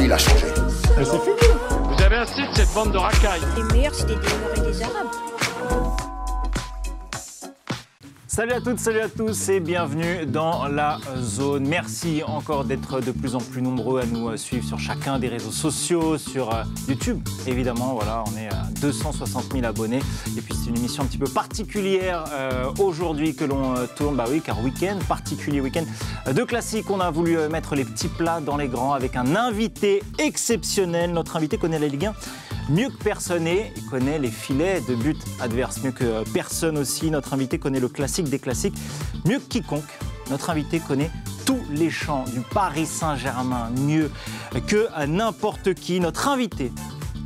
il a changé. c'est Vous avez un de cette bande de racailles. Les meilleurs, des des Arabes. Salut à toutes, salut à tous et bienvenue dans la zone. Merci encore d'être de plus en plus nombreux à nous euh, suivre sur chacun des réseaux sociaux, sur euh, YouTube évidemment. Voilà, on est à euh, 260 000 abonnés. Et puis c'est une émission un petit peu particulière euh, aujourd'hui que l'on euh, tourne, bah oui, car week-end, particulier week-end euh, de classique. On a voulu mettre les petits plats dans les grands avec un invité exceptionnel. Notre invité connaît la Ligue 1 mieux que personne et il connaît les filets de but adverse mieux que personne aussi. Notre invité connaît le classique des classiques mieux que quiconque. Notre invité connaît tous les champs du Paris Saint-Germain mieux que n'importe qui. Notre invité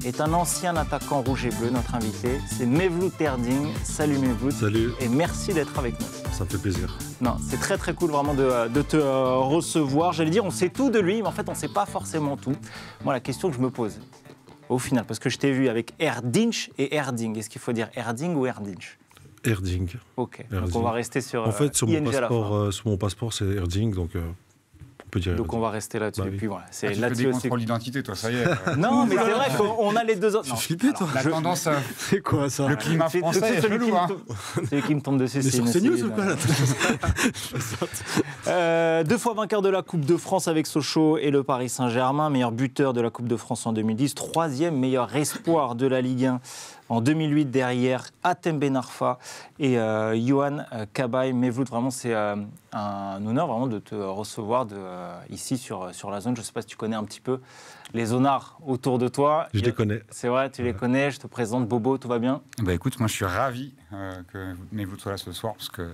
est un ancien attaquant rouge et bleu, notre invité. C'est Mevlut Erding. Salut Mevlut. Salut. Et merci d'être avec nous. Ça me fait plaisir. Non, c'est très très cool vraiment de, te euh, recevoir. J'allais dire, on sait tout de lui, mais en fait, on ne sait pas forcément tout. Moi, la question que je me pose, au final, parce que je t'ai vu avec Erdinch et Erding. Est-ce qu'il faut dire Erding ou Erdinch Erding. Ok, donc on va rester sur. En fait, sur, euh, mon, passeport, euh, sur mon passeport, c'est Erding, donc. Donc on va rester là-dessus. Bah c'est ah, là-dessus. des contrôles l'identité, toi, ça y est. non, mais c'est vrai qu'on a les deux autres. Flippé, toi. La tendance C'est quoi ça Le climat français est chelou, hein. Celui qui me tombe dessus, c'est. C'est news ou quoi, là euh, Deux fois vainqueur de la Coupe de France avec Sochaux et le Paris Saint-Germain, meilleur buteur de la Coupe de France en 2010, troisième meilleur espoir de la Ligue 1 en 2008 derrière Atem Benarfa et euh, Johan euh, Kabay. vous vraiment, c'est euh, un honneur vraiment de te recevoir de, euh, ici sur, sur la zone. Je ne sais pas si tu connais un petit peu les zonards autour de toi. Je les connais. C'est vrai, tu les connais. Je te présente Bobo, tout va bien bah Écoute, moi je suis ravi que Mevlut soit là ce soir parce que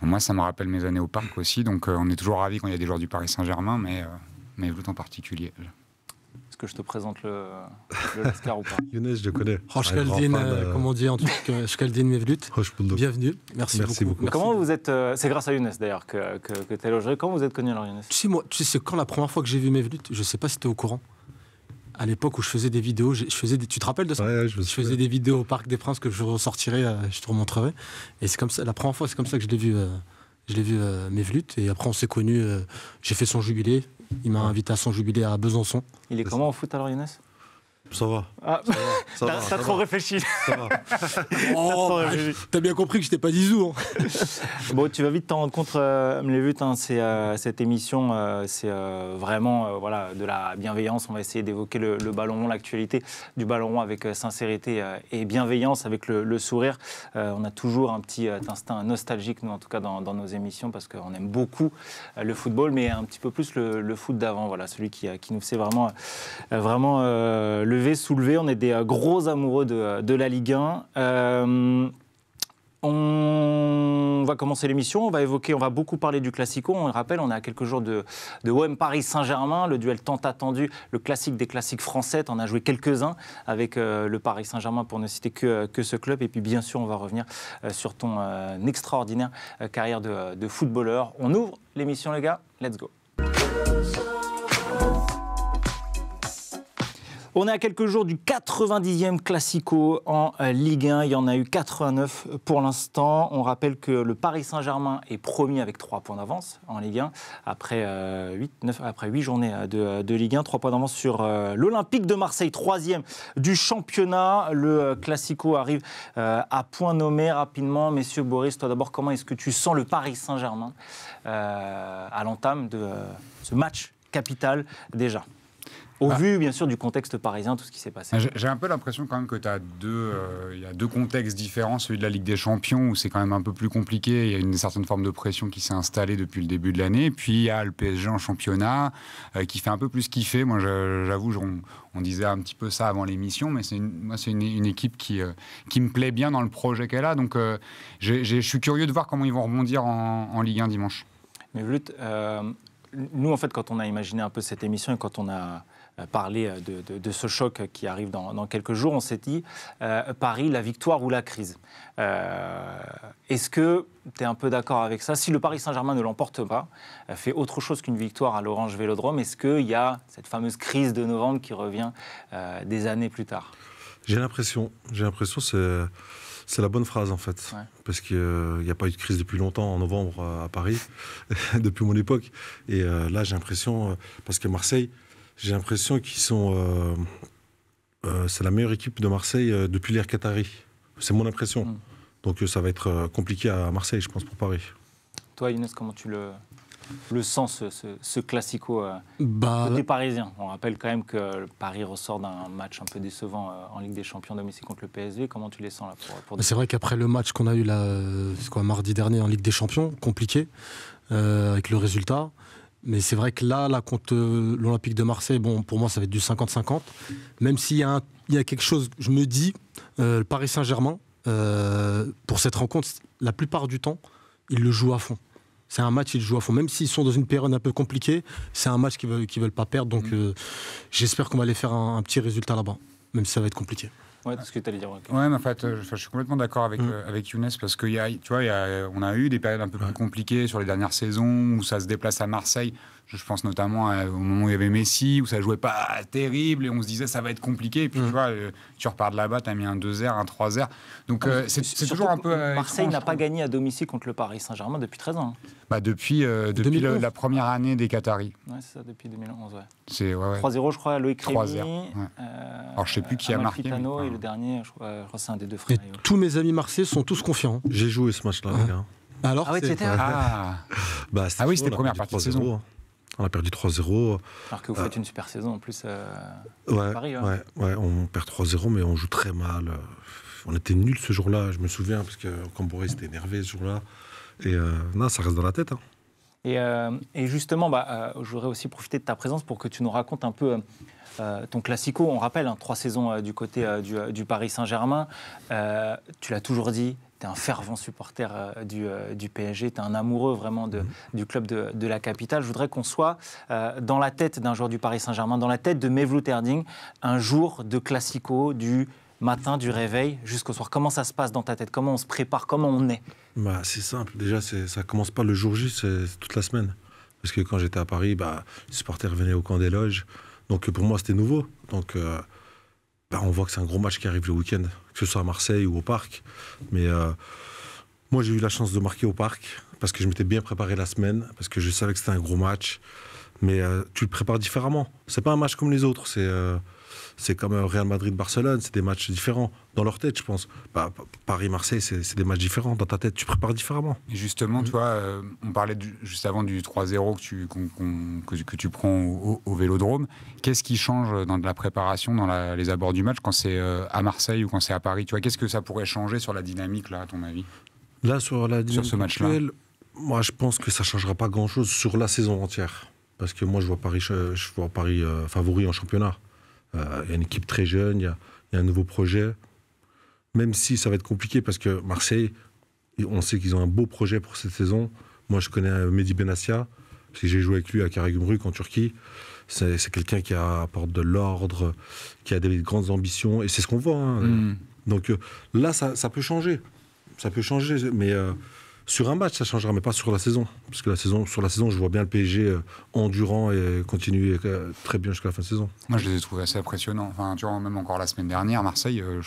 moi ça me rappelle mes années au parc aussi. Donc on est toujours ravi quand il y a des joueurs du Paris Saint-Germain, mais Mevlut en particulier que je te présente le, le Lascar ou pas Younes, je connais. Roche ah, euh, euh comme on dit en turc, Hoshkaldin euh, Mevlut. Bienvenue. Merci, beaucoup. Comment vous êtes. Euh, c'est grâce à Younes d'ailleurs que, tu es logé. Comment vous êtes connu alors, Younes Tu sais, moi, tu sais, quand la première fois que j'ai vu Mevlut, je ne sais pas si tu es au courant. À l'époque où je faisais des vidéos, je faisais des, tu te rappelles de ça je, faisais des vidéos au Parc des Princes que je ressortirai, je te remontrerai. Et c'est comme ça, la première fois, c'est comme ça que je l'ai vu. je l'ai vu et après on s'est connus. j'ai fait son jubilé, il m'a invité à son jubilé à Besançon. Il est comment au foot alors, Younes ah. Ça va. Ça va. T'as trop réfléchi. Oh, bah, T'as bien compris que je n'étais pas disou Hein. bon, tu vas vite t'en rendre compte, euh, me hein, euh, cette émission, euh, c'est euh, vraiment voilà, de la bienveillance. On va essayer d'évoquer le, ballon rond, l'actualité du ballon rond avec sincérité et bienveillance, avec le, sourire. on a toujours un petit instinct nostalgique, nous, en tout cas, dans, nos émissions, parce qu'on aime beaucoup le football, mais un petit peu plus le, foot d'avant, voilà, celui qui, qui nous fait vraiment, vraiment le vais soulever. On est des euh, gros amoureux de, euh, la Ligue 1. Euh, on va commencer l'émission, on va évoquer, on va beaucoup parler du Classico. On le rappelle, on a quelques jours de, de OM Paris-Saint-Germain, le duel tant attendu, le classique des classiques français. On a joué quelques-uns avec le Paris Saint-Germain pour ne citer que, que, ce club. Et puis bien sûr, on va revenir sur ton extraordinaire carrière de, de footballeur. On ouvre l'émission, les gars. Let's go. On est à quelques jours du 90e Classico en euh, Ligue 1. Il y en a eu 89 pour l'instant. On rappelle que le Paris Saint-Germain est promis avec 3 points d'avance en Ligue 1 après, 8, euh, 9, après journées euh, de, Ligue 1. 3 points d'avance sur l'Olympique de Marseille, 3e du championnat. Le Classico arrive à point nommé rapidement. Messieurs Boris, toi d'abord, comment est-ce que tu sens le Paris Saint-Germain à l'entame de ce match capital déjà au bah. vu, bien sûr, du contexte parisien, tout ce qui s'est passé. J'ai un peu l'impression quand même que tu as deux, euh, il y a deux contextes différents. Celui de la Ligue des Champions, où c'est quand même un peu plus compliqué. Il y a une certaine forme de pression qui s'est installée depuis le début de l'année. Puis il y a le PSG en championnat, euh, qui fait un peu plus kiffer. Moi, j'avoue, on, disait un petit peu ça avant l'émission, mais moi, c'est une, équipe qui, euh, qui me plaît bien dans le projet qu'elle a. Donc, je suis curieux de voir comment ils vont rebondir en, en Ligue 1 dimanche. Mais Vlut, nous, en fait, quand on a imaginé un peu cette émission et quand on a euh, parler euh, de, ce choc qui arrive dans, quelques jours, on s'est dit euh, Paris, la victoire ou la crise. Est-ce que tu es un peu d'accord avec ça Si le Paris Saint-Germain ne l'emporte pas, fait autre chose qu'une victoire à l'Orange Vélodrome, est-ce qu'il y a cette fameuse crise de novembre qui revient des années plus tard J'ai l'impression, j'ai l'impression c'est... C'est la bonne phrase en fait, parce qu'il n'y a pas eu de crise depuis longtemps en novembre à Paris, depuis mon époque. Et là j'ai l'impression, parce que Marseille, j'ai l'impression qu'ils sont. Euh, euh, c'est la meilleure équipe de Marseille euh, depuis l'ère Qatari. C'est mon impression. Hmm. Donc ça va être compliqué à Marseille, je pense, pour Paris. Toi, Younes, comment tu le, sens, ce, classico des bah, Parisiens On rappelle quand même que Paris ressort d'un match un peu décevant en Ligue des Champions domicile contre le PSV. Comment tu les sens là pour, bah, C'est vrai qu'après le match qu'on a eu là, quoi, mardi dernier en Ligue des Champions, compliqué, avec le résultat. Mais c'est vrai que là, contre euh, l'Olympique de Marseille, bon, pour moi, ça va être du 50-50. Même s'il y, a quelque chose, je me dis, euh, le Paris Saint-Germain, euh, pour cette rencontre, la plupart du temps, il le joue à fond. C'est un match, ils jouent à fond. Même s'ils sont dans une période un peu compliquée, c'est un match qu'ils ne veulent, pas perdre. Donc mm. j'espère qu'on va aller faire un petit résultat là-bas, même si ça va être compliqué. Ouais, tout ce que tu allais dire. Ouais, en fait, euh, je, suis complètement d'accord avec, mm. euh, avec Younes parce que y a, tu on a eu des périodes un peu plus compliquées sur les dernières saisons où ça se déplace à Marseille. Je pense notamment au moment où il y avait Messi, où ça jouait pas terrible et on se disait ça va être compliqué. Et puis mm. tu vois, euh, tu repars de là-bas, tu as mis un 2-0, un 3-0. Donc ah euh, c'est toujours un peu. Euh, Marseille n'a pas gagné à domicile contre le Paris Saint-Germain depuis 13 ans. Hein. Bah depuis depuis la première année des Qataris. Ouais, c'est ça, depuis 2011. Ouais. ouais, ouais. 3-0, je crois, à Loïc Rémy. Ouais. Euh, Alors je sais plus qui a marqué. Et le dernier, je crois, que c'est un des deux frères. tous mes amis marseillais sont tous confiants. Hein. J'ai joué ce match-là, Alors, ah, ah. Bah, ah oui, c'était la première partie de saison. On a perdu 3-0. Alors que vous faites une super saison en plus euh, à Paris. Ouais, on perd 3-0, mais on joue très mal. On était nuls ce jour-là, je me souviens, parce que Camboré s'était énervé ce jour-là. Et euh, non, ça reste dans la tête. Hein. Euh, et, justement, bah, je voudrais aussi profiter de ta présence pour que tu nous racontes un peu ton classico. On rappelle, hein, trois saisons du côté du, du, Paris Saint-Germain. tu l'as toujours dit, tu es un fervent supporter euh, du, euh, PSG, tu es un amoureux vraiment de, mhm. du club de, la capitale. Je voudrais qu'on soit euh, dans la tête d'un joueur du Paris Saint-Germain, dans la tête de Mevlut Erding, un jour de classico du matin, du réveil jusqu'au soir. Comment ça se passe dans ta tête Comment on se prépare Comment on est bah, C'est simple. Déjà, ça commence pas le jour J, c'est toute la semaine. Parce que quand j'étais à Paris, bah, les supporters venaient au camp des loges. Donc pour moi, c'était nouveau. Donc bah, on voit que c'est un gros match qui arrive le week-end, que ce soit à Marseille ou au parc. Mais euh, moi, j'ai eu la chance de marquer au parc parce que je m'étais bien préparé la semaine, parce que je savais que c'était un gros match. Mais euh, tu le prépares différemment. C'est pas un match comme les autres. C'est. Euh, c'est comme Real Madrid-Barcelone, c'est des matchs différents. Dans leur tête, je pense. Paris-Marseille, c'est des matchs différents. Dans ta tête, tu prépares différemment. justement, mm. tu vois, euh, on parlait juste avant du 3-0 que tu, que, tu prends au, vélodrome. Qu'est-ce qui change dans la préparation, dans les abords du match, quand c'est euh, à Marseille ou quand c'est à Paris Tu vois, qu'est-ce que ça pourrait changer sur la dynamique, là, à ton avis Là, sur ce match -là. moi, je pense que ça ne changera pas grand-chose sur la saison entière. Parce que moi, je vois Paris, vois Paris euh, favori en championnat. Euh, il y a une équipe très jeune, il y, a un nouveau projet. Même si ça va être compliqué parce que Marseille, on sait qu'ils ont un beau projet pour cette saison. Moi, je connais euh, Mehdi Benassia, parce que j'ai joué avec lui à Karagümrük en Turquie. C'est quelqu'un qui apporte de l'ordre, qui a des grandes ambitions, et c'est ce qu'on voit. Hein. Mm. Donc euh, là, ça, peut changer. Ça peut changer, mais sur un match, ça changera, mais pas sur la saison. Parce que la saison, sur la saison, je vois bien le PSG euh, endurant et continuer euh, très bien jusqu'à la fin de saison. Moi, je les ai trouvés assez impressionnants. Enfin, tu même encore la semaine dernière, Marseille, euh,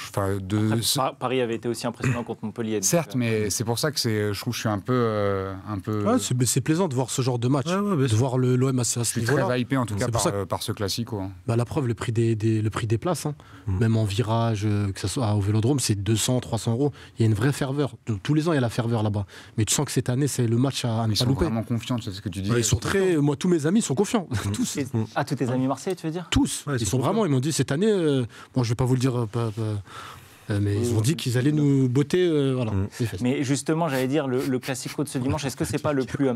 Paris avait été aussi impressionnant contre Montpellier. Certes, mais c'est pour ça que je trouve que je suis un peu. un peu... c'est plaisant de voir ce genre de match, de voir l'OM à, ce niveau-là. Je suis très hypé en tout cas par, ce classique hein. Bah, la preuve, le prix des, le prix des places, hein. mm. même en virage, que ce soit au Vélodrome, c'est 200, 300 euros. Il y a une vraie ferveur. Tous les ans, il y a la ferveur là-bas. Mais tu sens que cette année, c'est le match à, ne pas louper. Ils sont vraiment confiants, c'est ce que tu dis. Bah, ils sont très, moi, tous mes amis sont confiants, mmh. tous. À ah, tous tes amis marseillais, tu veux dire Tous. ils, sont vraiment, ils m'ont dit cette année, euh, bon, je vais pas vous le dire. Euh, euh, mais ils ont dit qu'ils allaient nous botter. voilà. Mmh. Mais justement, j'allais dire, le, le, classico de ce dimanche, est-ce que c'est pas le plus,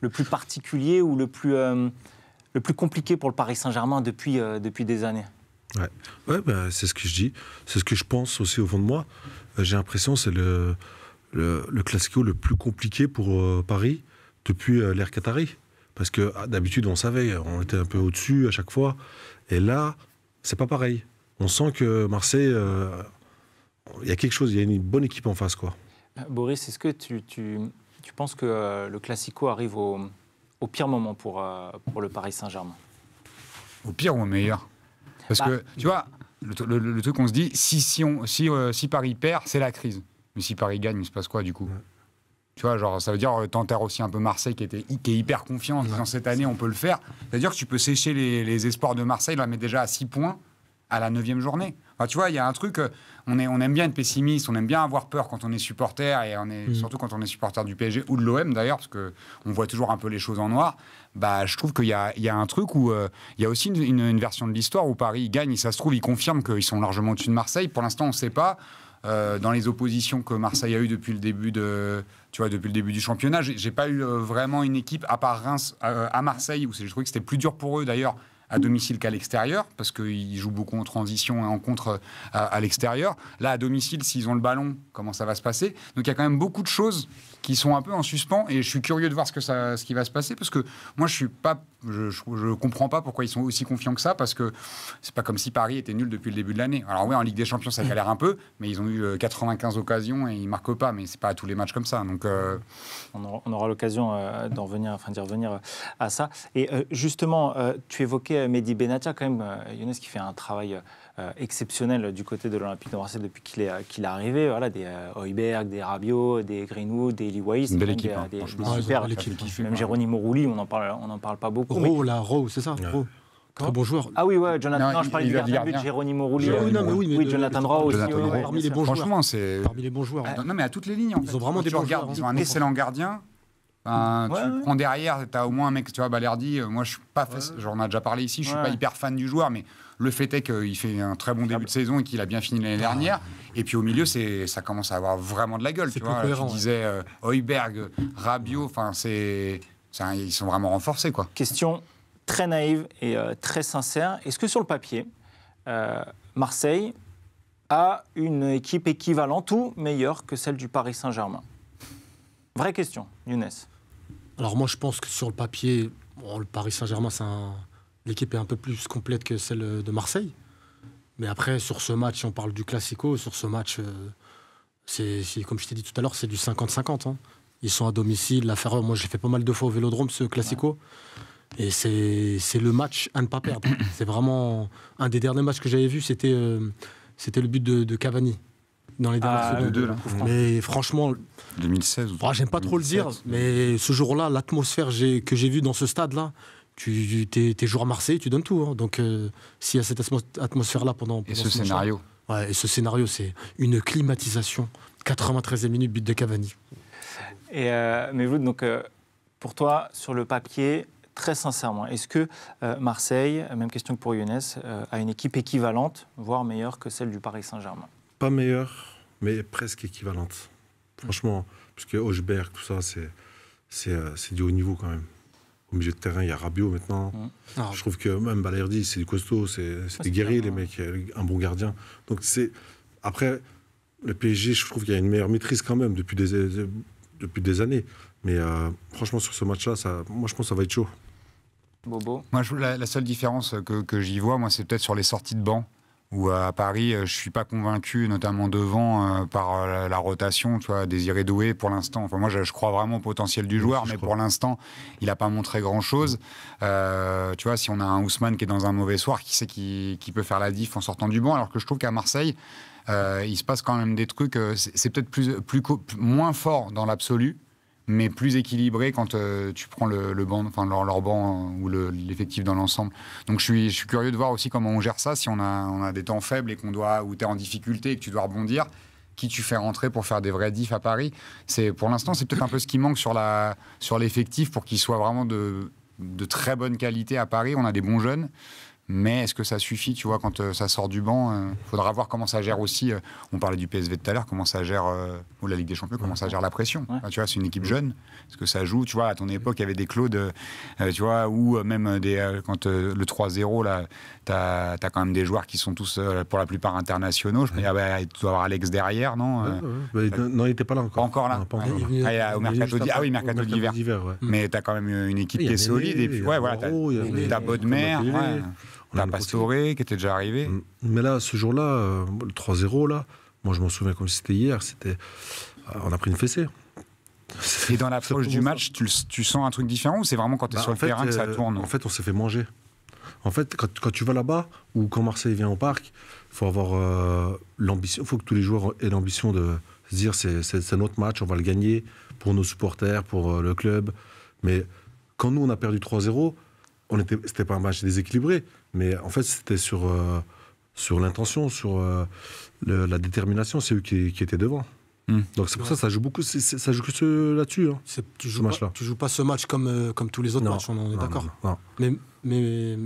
le plus particulier ou le plus, le plus compliqué pour le Paris Saint-Germain depuis, depuis des années Ouais, ouais bah, c'est ce que je dis. C'est ce que je pense aussi au fond de moi. J'ai l'impression, c'est le le, le classico le plus compliqué pour euh, Paris depuis euh, l'ère Qatari. Parce que ah, d'habitude, on savait, on était un peu au-dessus à chaque fois. Et là, c'est pas pareil. On sent que Marseille, euh, il y a quelque chose, il y a une bonne équipe en face. quoi. Boris, est-ce que tu, tu, penses que le Classico arrive au, pire moment pour, pour le Paris Saint-Germain Au pire ou au meilleur Parce bah, que, tu vois, le, truc qu'on se dit, si, on, si, si Paris perd, c'est la crise. Mais si Paris gagne, il se passe quoi du coup Tu vois, genre, ça veut dire, euh, t'enterres aussi un peu Marseille qui, était, qui est hyper confiant en disant cette année on peut le faire. C'est-à-dire que tu peux sécher les, espoirs de Marseille, là, mais déjà à 6 points à la 9 journée. tu vois, il y a un truc, euh, on, est, on aime bien être pessimiste, on aime bien avoir peur quand on est supporter, et on est, mm. surtout quand on est supporter du PSG ou de l'OM d'ailleurs, parce qu'on voit toujours un peu les choses en noir. Bah, je trouve qu'il y a, un truc où euh, il y a aussi une, version de l'histoire où Paris gagne, et ça se trouve, ils confirment qu'ils sont largement au-dessus de Marseille. Pour l'instant, on ne sait pas. Euh, dans les oppositions que Marseille a eues depuis le début de, tu vois, depuis le début du championnat. J'ai pas eu euh, vraiment une équipe à part Reims euh, à Marseille où j'ai trouvé que c'était plus dur pour eux d'ailleurs à domicile qu'à l'extérieur, parce qu'ils jouent beaucoup en transition et en contre à, à l'extérieur. Là, à domicile, s'ils ont le ballon, comment ça va se passer Donc il y a quand même beaucoup de choses qui sont un peu en suspens, et je suis curieux de voir ce, que ça, ce qui va se passer, parce que moi, je suis pas je, ne comprends pas pourquoi ils sont aussi confiants que ça, parce que c'est pas comme si Paris était nul depuis le début de l'année. Alors oui, en Ligue des Champions, ça mm. galère un peu, mais ils ont eu 95 euh, occasions et ils marquent pas, mais c'est pas à tous les matchs comme ça. Donc, euh, on, aura, l'occasion euh, d'en revenir, enfin d'y revenir à ça. Et justement, tu évoquais Mehdi Benatia quand même, Younes qui fait un travail euh, exceptionnel du côté de l'Olympique de Marseille depuis qu'il est, euh, qu'il est arrivé. Voilà, des euh, Heuberg, des Rabiot, des Greenwood, des Liwais. belle équipe, des, hein, des, des hein. super, Même Jérôme Rouli, on n'en parle, on en parle pas beaucoup. Rowe, oh, là, Rowe, c'est ça Rowe. Très bon joueur. Ah oui, ouais, Jonathan. Non, non je parlais du gardien de non Rouli. oui, oui, Jonathan Rowe aussi. Parmi les bons joueurs. Franchement, c'est. Parmi les bons joueurs. Non, mais à toutes les lignes. Ils ont vraiment des bons joueurs. Ils hein. ont un excellent gardien tu prends derrière, t'as au moins un mec, tu vois, Balerdi, euh, moi je suis pas, j'en ai déjà parlé ici, je suis pas hyper fan du joueur, mais le fait est qu'il fait un très bon ah début bah. de saison et qu'il a bien fini l'année ah, dernière. Et puis au milieu, c'est, ça commence à avoir vraiment de la gueule, tu vois. Cohérent, tu disais euh, Rabiot, enfin c'est, ils sont vraiment renforcés quoi. Question très naïve et euh, très sincère. Est-ce que sur le papier, euh, Marseille a une équipe équivalente ou meilleure que celle du Paris Saint-Germain Vraie question, Younes. Alors moi, je pense que sur le papier, le Paris Saint-Germain, l'équipe est un peu plus complète que celle euh, de Marseille. Mais après, sur ce match, on parle du Classico, sur ce match, euh, c'est comme je t'ai dit tout à l'heure, c'est du 50-50. Hein. Ils sont à domicile. La Ferreur, moi, j'ai fait pas mal de fois au Vélodrome, ce Classico. Et c'est le match à ne pas perdre. C'est vraiment un des derniers matchs que j'avais vu. C'était euh, le but de Cavani dans les dernières ah, Mais franchement, 2016. Ah, j'aime pas trop le dire, mais ce jour-là, l'atmosphère que j'ai vue dans ce stade-là, tu es joueur joueur Marseille, tu donnes tout. Hein. Donc, euh, s'il y a cette atmosphère-là pendant, Et ce, scénario. et ce scénario, c'est une climatisation. 93e minute, but de Cavani. Et euh, mais vous, donc, euh, pour toi, sur le papier, très sincèrement, est-ce que Marseille, même question que pour Younes, a une équipe équivalente, voire meilleure que celle du Paris Saint-Germain pas meilleure, mais presque équivalente. Franchement, parce que Hochberg, tout ça, c'est, euh, c'est, du haut niveau quand même. Au milieu de terrain, il y a Rabiot maintenant. Mm. Ah, je trouve que même Balerdi, c'est du costaud, c'est, c'est des ah, guerriers, les mecs, euh, un bon gardien. Donc c'est. Après, le PSG, je trouve qu'il y a une meilleure maîtrise quand même depuis des, depuis des années. Mais euh, franchement, sur ce match-là, ça, moi, je pense que ça va être chaud. Bobo Moi, je, la, seule différence que, que j'y vois, moi, c'est peut-être sur les sorties de banc. Ou euh, à Paris, euh, je suis pas convaincu, notamment devant, euh, par la, rotation. Tu vois, Désiré Doué, pour l'instant. Enfin, moi, je, crois vraiment au potentiel du joueur, mais pour l'instant, il n'a pas montré grand-chose. Mm. tu vois, si on a un Ousmane qui est dans un mauvais soir, qui sait qui, peut faire la diff en sortant du banc, alors que je trouve qu'à Marseille, il se passe quand même des trucs. c'est peut-être plus, plus, moins fort dans l'absolu, mais plus équilibré quand euh, tu prends le, banc, enfin leur, banc hein, ou l'effectif dans l'ensemble. Donc je suis, curieux de voir aussi comment on gère ça si on a, des temps faibles et qu'on doit ou tu es en difficulté et que tu dois rebondir. Qui tu fais rentrer pour faire des vrais diffs à Paris C'est pour l'instant, c'est peut-être un peu ce qui manque sur l'effectif pour qu'il soit vraiment de très bonne qualité à Paris. On a des bons jeunes, mais est-ce que ça suffit, tu vois, quand euh, ça sort du banc Il euh, faudra voir comment ça gère aussi. Euh, on parlait du PSV tout à l'heure, comment ça gère, ou la Ligue des Champions, comment ça gère la pression. tu vois, c'est une équipe jeune. Est-ce que ça joue Tu vois, à ton époque, il y avait des Claude, tu vois, ou même des, quand le 3-0, là, t'as as quand même des joueurs qui sont tous, pour la plupart, internationaux. Je me dis, ah bah, tu avoir Alex derrière, non Non, il n'était pas là encore. Pas encore là. ah, au ah, mercato ah d'hiver. Ah oui, mercato d'hiver. Mais t'as quand même une équipe qui est solide. Et puis, ouais, voilà, t'as Bodmer. On a qui était déjà arrivé. Mais là, ce jour-là, euh, le 3-0, là, moi je m'en souviens comme si c'était hier, c'était. Euh, on a pris une fessée. Et dans l'approche du match, tu, sens un truc différent ou c'est vraiment quand tu es bah, sur le terrain que ça euh, tourne En fait, on s'est fait manger. En fait, quand, quand tu vas là-bas ou quand Marseille vient au parc, il faut avoir l'ambition. faut que tous les joueurs aient l'ambition de se dire c'est notre match, on va le gagner pour nos supporters, pour le club. Mais quand nous, on a perdu 3-0, c'était pas un match déséquilibré. Mais en fait, c'était sur, euh, sur l'intention, sur euh, la détermination. C'est eux qui, étaient devant. Hmm. Donc c'est pour ça ça joue beaucoup, ça joue que là-dessus. Hein. tu, joues pas, tu joues pas ce match comme, euh, comme tous les autres matchs, on est d'accord. Mais,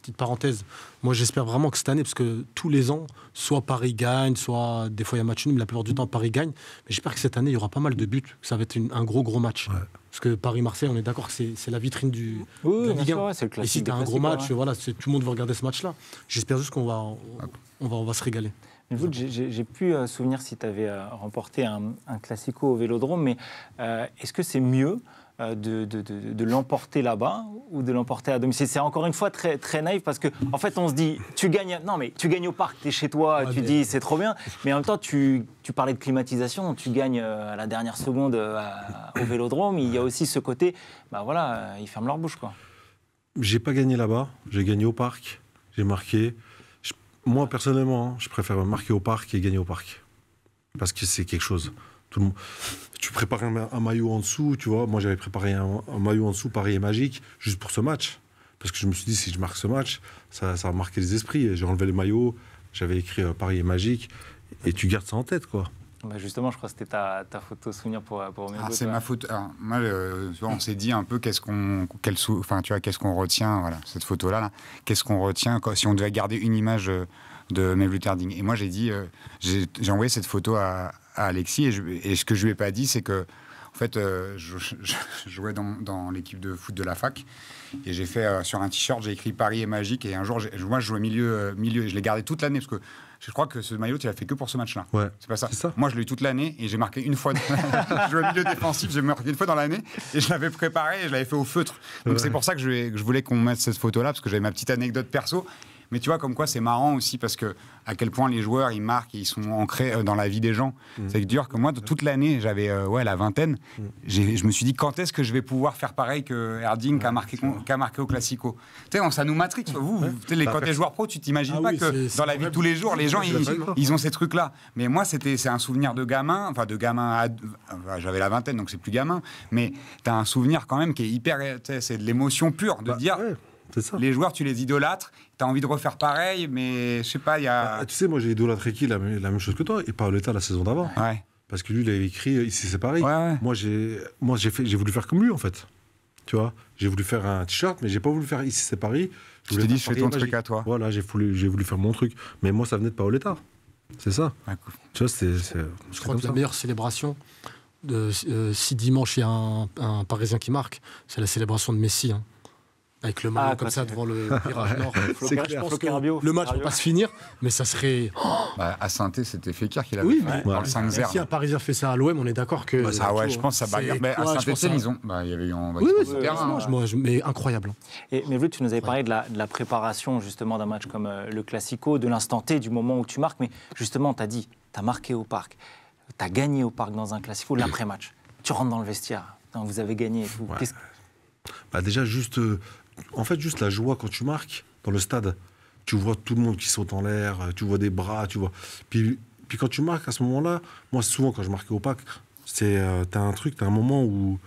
petite parenthèse, moi j'espère vraiment que cette année, parce que tous les ans, soit Paris gagne, soit des fois il y a match nul, mais la plupart du hmm. temps Paris gagne. Mais j'espère que cette année il y aura pas mal de buts, que ça va être un gros gros match. Parce que Paris-Marseille, on est d'accord, que c'est la vitrine du. Oui, c'est le classique. Et si un gros match, voilà, tout le monde va regarder ce match-là. J'espère juste qu'on va, on, va, on va se régaler. j'ai, pu euh, souvenir si tu avais euh, remporté un, classico au vélodrome, mais euh, est-ce que c'est mieux euh, de, l'emporter là-bas ou de l'emporter à domicile C'est encore une fois très, très naïf parce que en fait on se dit tu gagnes non mais tu gagnes au parc, tu es chez toi, tu dis c'est trop bien, mais en même temps tu, parlais de climatisation, tu gagnes euh, à la dernière seconde euh, au Vélodrome, il y a aussi ce côté bah voilà ils ferment leur bouche quoi. J'ai pas gagné là-bas, j'ai gagné au parc, j'ai marqué. moi personnellement, hein, je préfère marquer au parc et gagner au parc parce que c'est quelque chose. Tu prépares un, maillot en dessous, tu vois. Moi, j'avais préparé un, maillot en dessous, Paris est magique, juste pour ce match. Parce que je me suis dit, si je marque ce match, ça, ça marquer les esprits. J'ai enlevé le maillot, j'avais écrit euh, Paris est magique, et tu gardes ça en tête, quoi. Bah, justement, je crois que c'était ta, ta, photo souvenir pour, euh, pour ah, C'est ma photo. on s'est dit un peu qu'est-ce qu'on enfin, tu vois, qu'est-ce qu'on retient, voilà, cette photo-là, -là, quest ce qu'on retient si on devait garder une image euh, de Mevlut Harding. Et moi, j'ai dit, j'ai envoyé cette photo à, Alexis. Et, ce que je lui ai pas dit, c'est que, en fait, euh, je, jouais dans, l'équipe de foot de la fac. Et j'ai fait euh, sur un t-shirt, j'ai écrit Paris est magique. Et un jour, moi, je jouais milieu, euh, milieu. Et je l'ai gardé toute l'année parce que je crois que ce maillot, tu l'as fait que pour ce match-là. Ouais. C'est pas ça. Moi, je l'ai eu toute l'année et j'ai marqué une fois. je jouais milieu défensif, j'ai marqué une fois dans l'année et je l'avais préparé et je l'avais fait au feutre. Donc c'est pour ça que je, voulais qu'on mette cette photo-là parce que j'avais ma petite anecdote perso mais tu vois, comme quoi c'est marrant aussi parce que à quel point les joueurs ils marquent, ils sont ancrés euh, dans la vie des gens. Mm. C'est dur que moi, toute l'année, j'avais euh, ouais, la vingtaine, mm. je me suis dit quand est-ce que je vais pouvoir faire pareil que Herding qui a, marqué, a marqué au Classico Tu sais, ça nous matrix. Vous, les, bah, quand t'es joueur pro, tu t'imagines ah pas que dans la vie de tous les jours, les gens ils, ils ont ces trucs-là. Mais moi, c'était c'est un souvenir de gamin, enfin de gamin, j'avais la vingtaine donc c'est plus gamin, mais t'as un souvenir quand même qui est hyper, c'est de l'émotion pure de bah, dire. Ça. Les joueurs, tu les idolâtres, T'as envie de refaire pareil, mais je sais pas, il y a. Ah, tu sais, moi j'ai eu qui la, la, même chose que toi, et Paoletta la saison d'avant. Ouais. Parce que lui, il avait écrit, Ici, c'est Paris ». Moi, j'ai, moi j'ai, fait, j'ai voulu faire comme lui, en fait. Tu vois, j'ai voulu faire un t-shirt, mais j'ai pas voulu faire ici, c'est Paris. Je, te t'ai dit, je fais ton truc à toi. Voilà, j'ai voulu, j'ai voulu faire mon truc. Mais moi, ça venait de Paoletta. C'est ça. Tu vois, c'est, je crois que la meilleure célébration, de, euh, si dimanche il y a un, un Parisien qui marque, c'est la célébration de Messi. Hein avec le ah, maillot comme ça devant le virage nord. le match ne va pas se finir, mais ça serait. Bah, à saint c'était Fekir qui l'avait oui, fait dans le 5 0 Si un Parisien fait ça à l'OM, on est d'accord que. Bah, ouais, je pense que ça va. Mais à saint ils bah, Oui, oui, euh. mais incroyable. mais vu tu nous avais parlé de la, préparation justement d'un match comme euh, le Classico, de l'instant T, du moment où tu marques, mais justement, tu as dit, tu as marqué au parc, tu as gagné au parc dans un Classico, l'après-match. Tu rentres dans le vestiaire, vous avez gagné bah, déjà, juste euh, en fait, juste la joie quand tu marques dans le stade, tu vois tout le monde qui saute en l'air, tu vois des bras, tu vois. Puis, puis quand tu marques à ce moment-là, moi, souvent, quand je marquais au pack, c'est euh, t'as un truc, t'as un moment où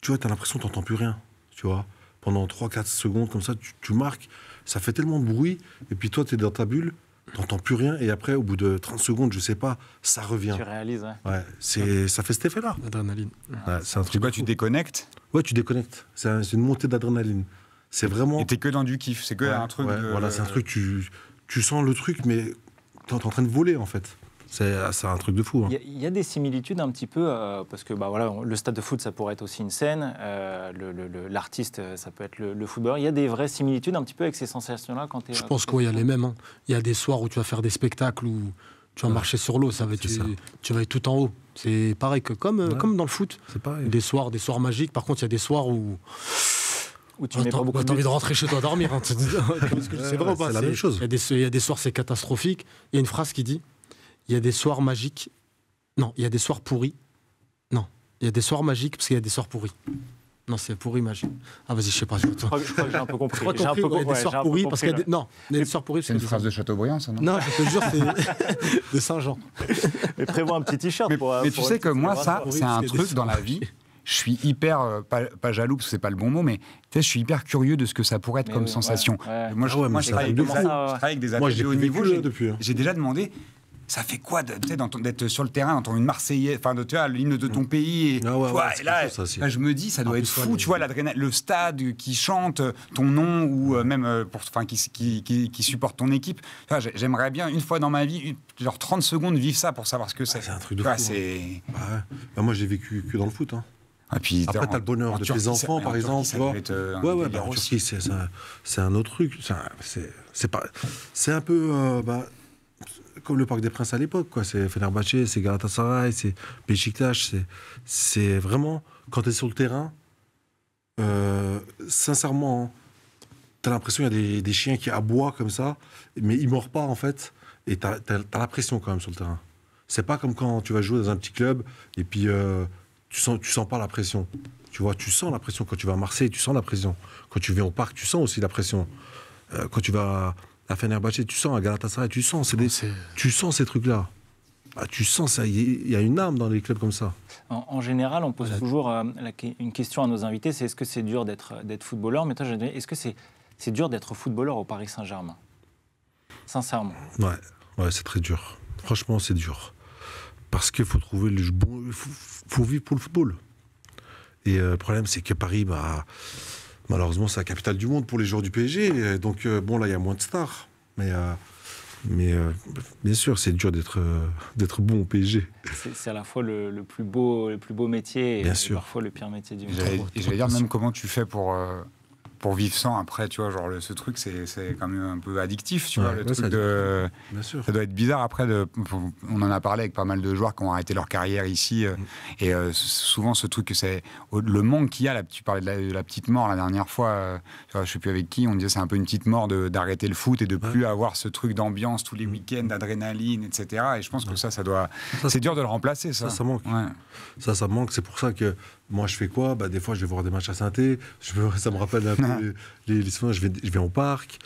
tu vois, t'as l'impression que t'entends plus rien, tu vois. Pendant 3-4 secondes, comme ça, tu, marques, ça fait tellement de bruit, et puis toi, t'es dans ta bulle, t'entends plus rien, et après, au bout de 30 secondes, je sais pas, ça revient. Tu réalises, ouais. ouais c'est, ça fait cet effet-là. L'adrénaline. Ouais, c'est un truc. Tu, tu déconnectes Ouais, tu déconnectes. C'est, une montée d'adrénaline. C'est vraiment. Et t'es que dans du kiff, c'est que un truc. de... Voilà, c'est un truc, tu, tu sens le truc, mais t'es en train de voler en fait. C'est un truc de fou. Hein. Il y, a des similitudes un petit peu, euh, parce que bah, voilà, le stade de foot, ça pourrait être aussi une scène, euh, l'artiste, euh, ça peut être le, footballeur. Il y a des vraies similitudes un petit peu avec ces sensations-là quand tu Je pense qu'il y a les mêmes. Hein. Il y a des soirs où tu vas faire des spectacles où tu vas marcher sur l'eau, ça va être, tu vas être tout en haut. C'est pareil que comme, comme dans le foot. Pareil. Des soirs, des soirs magiques. Par contre, il y a des soirs où où tu mets pas beaucoup envie de rentrer chez toi dormir. c'est vrai pas, C'est la même chose. Il y, a des, soirs, c'est catastrophique. Il y a une phrase qui dit il y a des soirs magiques. Non, il y a des soirs pourris. Non, il y a des soirs magiques parce qu'il y a des soirs pourris. Non, c'est pourri magique. Ah, vas-y, je sais pas. Je, crois, que j'ai un peu compris. J'ai un peu des soirs pourris parce qu'il y a des. Non, des, soirs pourris. C'est une phrase de Chateaubriand, ça, non Non, je te jure, c'est de Saint-Jean. Mais prévois un petit t-shirt pour. Mais, tu sais que moi, ça, c'est un truc dans la vie je suis hyper, euh, pas, jaloux parce que c'est pas le bon mot, mais je suis hyper curieux de ce que ça pourrait être comme sensation. Moi, je, avec, des moi, niveau. Hein. J'ai déjà demandé ça fait quoi d'être sur le terrain, d'entendre une Marseillaise, enfin, de, tu vois, l'hymne de ton pays. Et, ah là, bah, je me dis, ça doit être fou, tu vois, le stade qui chante ton nom ou euh, même euh, pour, qui, qui, qui, supporte ton équipe. Enfin, J'aimerais bien, une fois dans ma vie, genre 30 secondes, vivre ça pour savoir ce que ah, c'est. c'est un truc de fou. Hein. Bah bah, moi, j'ai vécu que dans le foot. Hein. Ah, Après, tu as le bonheur de tes enfants, par exemple. Euh, bah, ça ouais, c'est un, autre truc. C'est un peu euh, bah, comme le Parc des Princes à l'époque. C'est Fenerbahçe, c'est Galatasaray, c'est Beşiktaş. C'est vraiment, quand tu es sur le terrain, euh, sincèrement, hein, tu as l'impression qu'il y a des, chiens qui aboient comme ça, mais ils ne mordent pas, en fait. Et tu as, la pression quand même sur le terrain. C'est pas comme quand tu vas jouer dans un petit club et puis tu sens, tu sens pas la pression. Tu vois, tu sens la pression quand tu vas à Marseille, tu sens la pression. Quand tu viens au parc, tu sens aussi la pression. Euh, quand tu vas à Fenerbahçe, tu sens à Galatasaray, tu sens, tu sens ces trucs-là. Ah, tu sens ça, il y, a une âme dans les clubs comme ça. En, général, on pose toujours euh, une question à nos invités, c'est est-ce que c'est dur d'être footballeur Mais toi, est-ce que c'est dur d'être footballeur au Paris Saint-Germain Sincèrement. Ouais, ouais c'est très dur. Franchement, c'est dur parce qu'il faut trouver le bon, faut, vivre pour le football. Et euh, le problème, c'est que Paris, bah, malheureusement, c'est la capitale du monde pour les joueurs du PSG. Donc, euh, bon, là, il y a moins de stars. Mais, euh, mais bien sûr, c'est dur d'être d'être bon au PSG. C'est à la fois le, plus beau, le plus beau métier et, parfois le pire métier du monde. vais dire même comment tu fais pour pour vivre sans après, tu vois, genre ce truc, c'est, quand même un peu addictif, tu vois, le truc ça, de... ça doit être bizarre après, de, on en a parlé avec pas mal de joueurs qui ont arrêté leur carrière ici, euh, mm. et euh, souvent ce truc, c'est le manque qu'il y a, là, tu parlais de la, petite mort la dernière fois, euh, je sais plus avec qui, on disait c'est un peu une petite mort d'arrêter le foot et de plus avoir ce truc d'ambiance tous les mm. week-ends, d'adrénaline, etc. Et je pense que ça, ça doit... c'est dur de le remplacer, ça. Ça, ça Ça, ça manque, c'est pour ça que moi, je fais quoi bah, Des fois, je vais voir des matchs à synthé. Je, ça me rappelle un peu les, les Je vais, je vais au parc,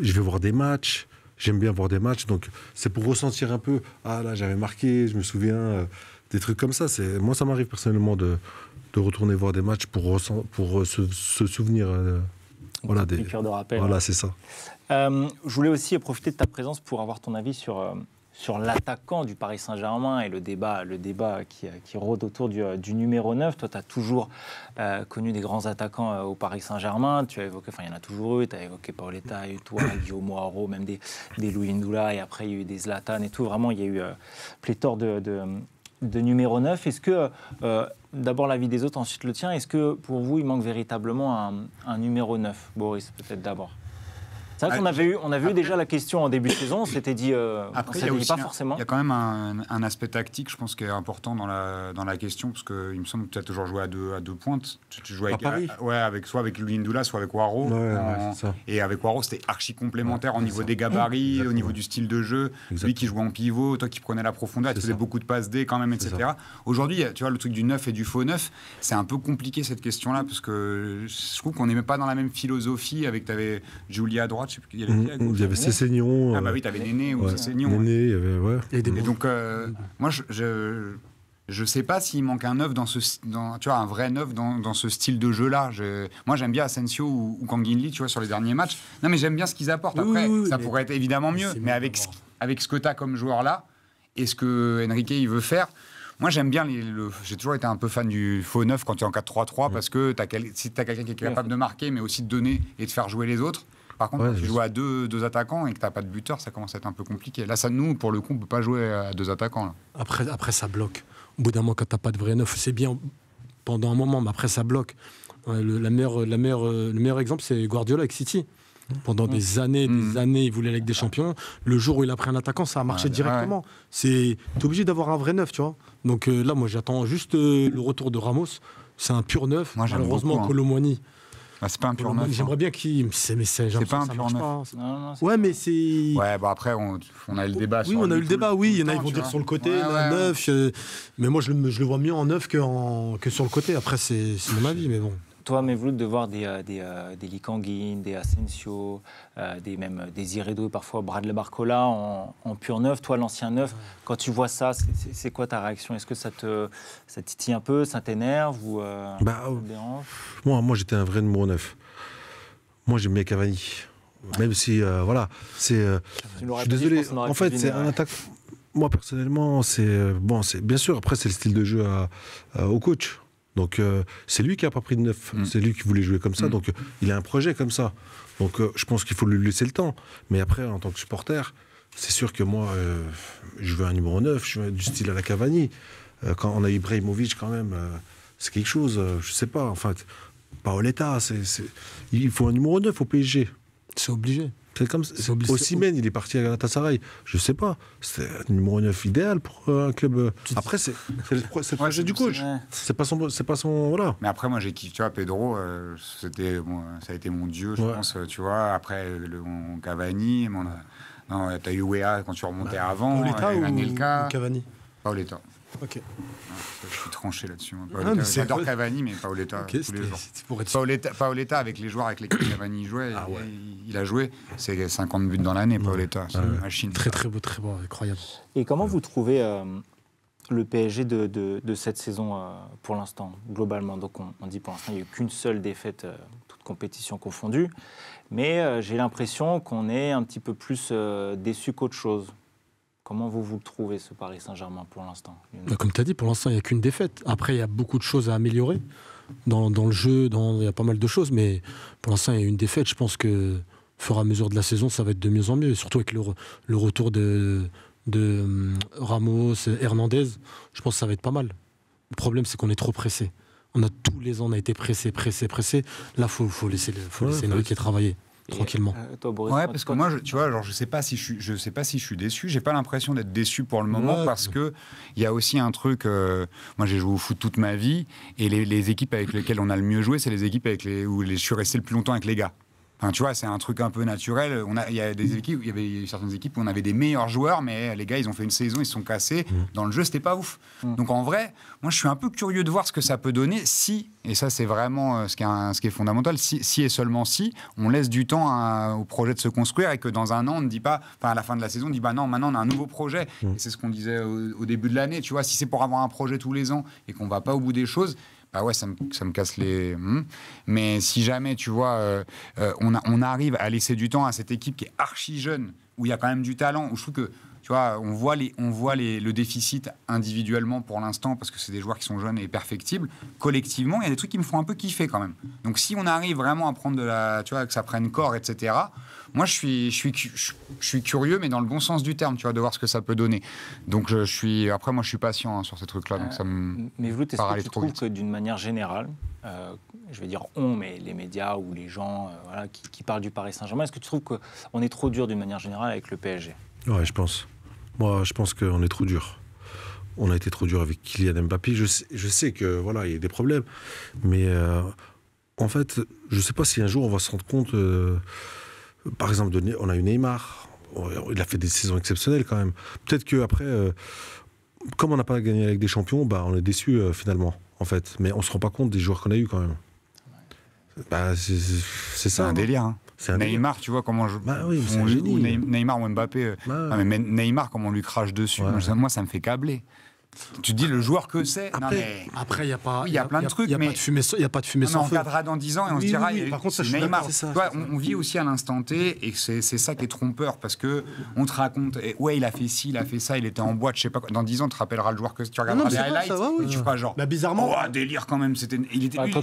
je vais voir des matchs. J'aime bien voir des matchs. Donc, c'est pour ressentir un peu. Ah là, j'avais marqué, je me souviens. Euh, des trucs comme ça. C'est moi, ça m'arrive personnellement de, de retourner voir des matchs pour pour euh, se, souvenir. Euh, voilà des. de rappel. Voilà, c'est ça. je voulais aussi profiter de ta présence pour avoir ton avis sur sur l'attaquant du Paris Saint-Germain et le débat, le débat qui, rôde autour du, euh, numéro 9. Toi, tu as toujours euh, connu des grands attaquants euh, au Paris Saint-Germain. Tu as évoqué, enfin, il y en a toujours eu. Tu as évoqué Paoletta, et toi, Guillaume Moirot, même des, des Louis Ndoula, et après, il y a eu des Zlatan et tout. Vraiment, il y a eu pléthore de, de, numéro 9. Est-ce que d'abord l'avis des autres, ensuite le tien. Est-ce que pour vous, il manque véritablement un, un numéro 9 Boris, peut-être d'abord. C'est vrai qu'on avait eu, on a vu déjà la question en début de saison, on s'était dit, euh, après, pas forcément. Il y a quand même un, aspect tactique, je pense, qui est important dans la, dans la question, parce qu'il me semble que tu as toujours joué à deux, à deux pointes. Tu, jouais avec, à, ouais, avec, soit avec Lulindula, soit avec Waro. et avec Waro, c'était archi complémentaire au niveau des gabarits, au niveau du style de jeu. Celui Lui qui jouait en pivot, toi qui prenais la profondeur, tu faisais beaucoup de passes D quand même, etc. Aujourd'hui, tu vois, le truc du neuf et du faux neuf, c'est un peu compliqué cette question-là, parce que je trouve qu'on n'est même pas dans la même philosophie avec, tu Julia à droite, Mm-hmm. il y avait. ses il Ah bah euh, oui, t'avais Néné ou des Néné, il y avait, ouais. Et, donc, euh, moi, je, je sais pas s'il manque un neuf dans ce, dans, tu vois, un vrai neuf dans, dans ce style de jeu-là. moi, j'aime bien Asensio ou, ou Lee, tu vois, sur les derniers matchs. Non, mais j'aime bien ce qu'ils apportent. Après, ça pourrait être évidemment mieux, mais avec ce, avec ce que t'as comme joueur là et ce que Enrique il veut faire. Moi, j'aime bien Le, J'ai toujours été un peu fan du faux neuf quand tu es en 4-3-3 parce que si tu as quelqu'un qui est capable de marquer, mais aussi de donner et de faire jouer les autres. Par contre, ouais, tu joues à deux, deux attaquants et que tu n'as pas de buteur, ça commence à être un peu compliqué. Là, ça nous, pour le coup, on ne peut pas jouer à deux attaquants. Après, après, ça bloque. Au bout d'un moment, quand tu n'as pas de vrai neuf, c'est bien pendant un moment, mais après, ça bloque. Le, la la le meilleur exemple, c'est Guardiola avec City. Pendant des années, des mmh. années, il voulait la avec des Champions. Le jour où il a pris un attaquant, ça a marché directement. Tu C'est obligé d'avoir un vrai neuf, tu vois. Donc euh, là, moi, j'attends juste euh, le retour de Ramos. C'est un pur neuf. Malheureusement, en hein. Ah, c'est pas un pur neuf. J'aimerais hein. bien qu'il. C'est pas un pur neuf. ouais, mais c'est. Ouais, bon, après, on, on a eu le débat. Oui, on a eu le débat, oui. Il y en a, ils vont dire sur le côté, neuf. Euh, mais moi, je le vois mieux en neuf que sur le côté. Après, c'est mon avis, mais bon toi, Mevloud, de voir des, euh, des, euh, des des Asensio, euh, des, même des Iredo, parfois Bradley Barcola en, pur neuf, toi, l'ancien neuf, quand tu vois ça, c'est quoi ta réaction Est-ce que ça te ça titille un peu, ça t'énerve ou bah, oh, Moi, moi j'étais un vrai numéro neuf. Moi, j'aimais Cavani. Même si, voilà, c'est. je suis désolé. en fait, c'est un attaque moi personnellement, c'est bon, c'est bien sûr. Après, c'est le style de jeu au coach. Donc euh, c'est lui qui a pas pris de neuf, mm. c'est lui qui voulait jouer comme ça, mm. donc euh, il a un projet comme ça. Donc euh, je pense qu'il faut lui laisser le temps. Mais après, en tant que supporter, c'est sûr que moi, je veux un numéro neuf. je veux du style à la Cavani. quand on a Ibrahimovic quand même, c'est quelque chose, je sais pas, en enfin, Paoletta, c'est, il faut un numéro neuf au PSG. C'est obligé. C'est comme Ossimène, il est parti à Galatasaray. Je sais pas. C'est numéro 9 idéal pour un club. Après, c'est le projet du coach. C'est pas son, c'est pas son, voilà. Mais après, moi, j'ai kiffé. Tu vois, Pedro, euh, c'était, ça a été mon dieu, je pense. Tu vois, après le, Cavani, mon, non, t'as eu Wea quand tu remontais bah, avant. Paoletta euh, ou, ou Cavani. Ok. je suis tranché là-dessus. Hein. J'adore Cavani, mais Paoletta. Pour être... Paoletta, Paoletta, avec les joueurs avec lesquels Cavani jouait, ah il, a joué. C'est 50 buts dans l'année, Paoletta. C'est une machine. Très, très beau, très incroyable. Et comment vous trouvez euh, le PSG de, cette saison euh, pour l'instant, globalement Donc, on, dit pour l'instant, il n'y a eu qu'une seule défaite, euh, toute compétition confondue. Mais j'ai l'impression qu'on est un petit peu plus déçu qu'autre chose. Comment vous, vous trouvez, ce Paris Saint-Germain, pour l'instant bah, Comme tu as dit, pour l'instant, il n'y a qu'une défaite. Après, il y a beaucoup de choses à améliorer dans, le jeu, il y a pas mal de choses, mais pour l'instant, il y a une défaite. Je pense que, fur et à mesure de la saison, ça va être de mieux en mieux, surtout avec le, retour de, hum, Ramos, Hernandez, je pense que ça va être pas mal. Le problème, c'est qu'on est trop pressé. On a tous les ans, on a été pressé, pressé, pressé. Là, faut, faut laisser, les. ouais, qui travailler tranquillement. Euh, ouais, parce que moi, je, tu vois, alors je sais pas si je, je sais pas si je suis déçu. J'ai pas l'impression d'être déçu pour le moment parce que il y a aussi un truc. Euh, moi, j'ai joué au foot toute ma vie et les, équipes avec lesquelles on a le mieux joué, c'est les équipes avec les où je suis resté le plus longtemps avec les gars tu vois, c'est un truc un peu naturel. il y a des équipes, il y avait certaines équipes où on avait des meilleurs joueurs, mais les gars, ils ont fait une saison, ils sont cassés. Mm. Dans le jeu, c'était pas ouf. Mm. Donc en vrai, moi, je suis un peu curieux de voir ce que ça peut donner si, et ça, c'est vraiment euh, ce qui est, fondamental, si, et seulement si, on laisse du temps au projet de se construire et que dans un an, on ne dit pas, enfin, à la fin de la saison, on dit, bah non, maintenant, on a un nouveau projet. Mm. Et c'est ce qu'on disait au, au, début de l'année, tu vois, si c'est pour avoir un projet tous les ans et qu'on va pas au bout des choses, ah ouais, ça me, casse les. Hmm. Mais si jamais, tu vois, euh, euh, on, on arrive à laisser du temps à cette équipe qui est archi jeune, où il y a quand même du talent, où je trouve que tu vois, on voit, les, on voit le déficit individuellement pour l'instant parce que c'est des joueurs qui sont jeunes et perfectibles. Collectivement, il y a des trucs qui me font un peu kiffer quand même. Donc si on arrive vraiment à prendre de la. Tu vois, que ça prenne corps, etc. Moi, je suis, je suis, je suis curieux, mais dans le bon sens du terme, tu vois, de voir ce que ça peut donner. Donc je, suis. Après, moi, je suis patient hein, sur ces trucs-là. donc euh, Mais vous, tu trouves que d'une manière générale, euh, je vais dire on, mais les médias ou les gens euh, qui, qui parlent du Paris Saint-Germain, est-ce que tu trouves qu'on est trop dur d'une manière générale avec le PSG Ouais, je pense. Moi, je pense qu'on est trop dur. On a été trop dur avec Kylian Mbappé. Je sais, je sais que voilà, il y a des problèmes, mais euh, en fait, je ne sais pas si un jour on va se rendre compte. Euh, par exemple, on a eu Neymar. Il a fait des saisons exceptionnelles quand même. Peut-être que après, euh, comme on n'a pas gagné avec des champions, bah, on est déçu finalement, en fait. Mais on se rend pas compte des joueurs qu'on a eu quand même. Bah, c'est ça. C'est un hein. délire. Hein. Neymar, tu vois comment je, bah oui, ou Neymar ou Mbappé, euh. bah ah, mais Neymar comment on lui crache dessus. Moi, ça me fait câbler. Tu dis le joueur que c'est. Après, il mais... n'y a pas. Il y a, plein de trucs. Il y a, pas de fumée, y a pas de fumée sans on feu. On regardera dans 10 ans et on se dira. Oui, eh, par contre, Neymar. on, vit aussi à l'instant T et c'est ça qui est trompeur parce que on te raconte. Eh, ouais, il a fait ci, il a fait ça, il était en boîte, je sais pas. Dans 10 ans, tu te rappelleras le joueur que tu ah regarderas non, les highlights. va, et tu feras genre. Bah, bizarrement. Oh, délire quand même. C'était. Il était. Bah, quand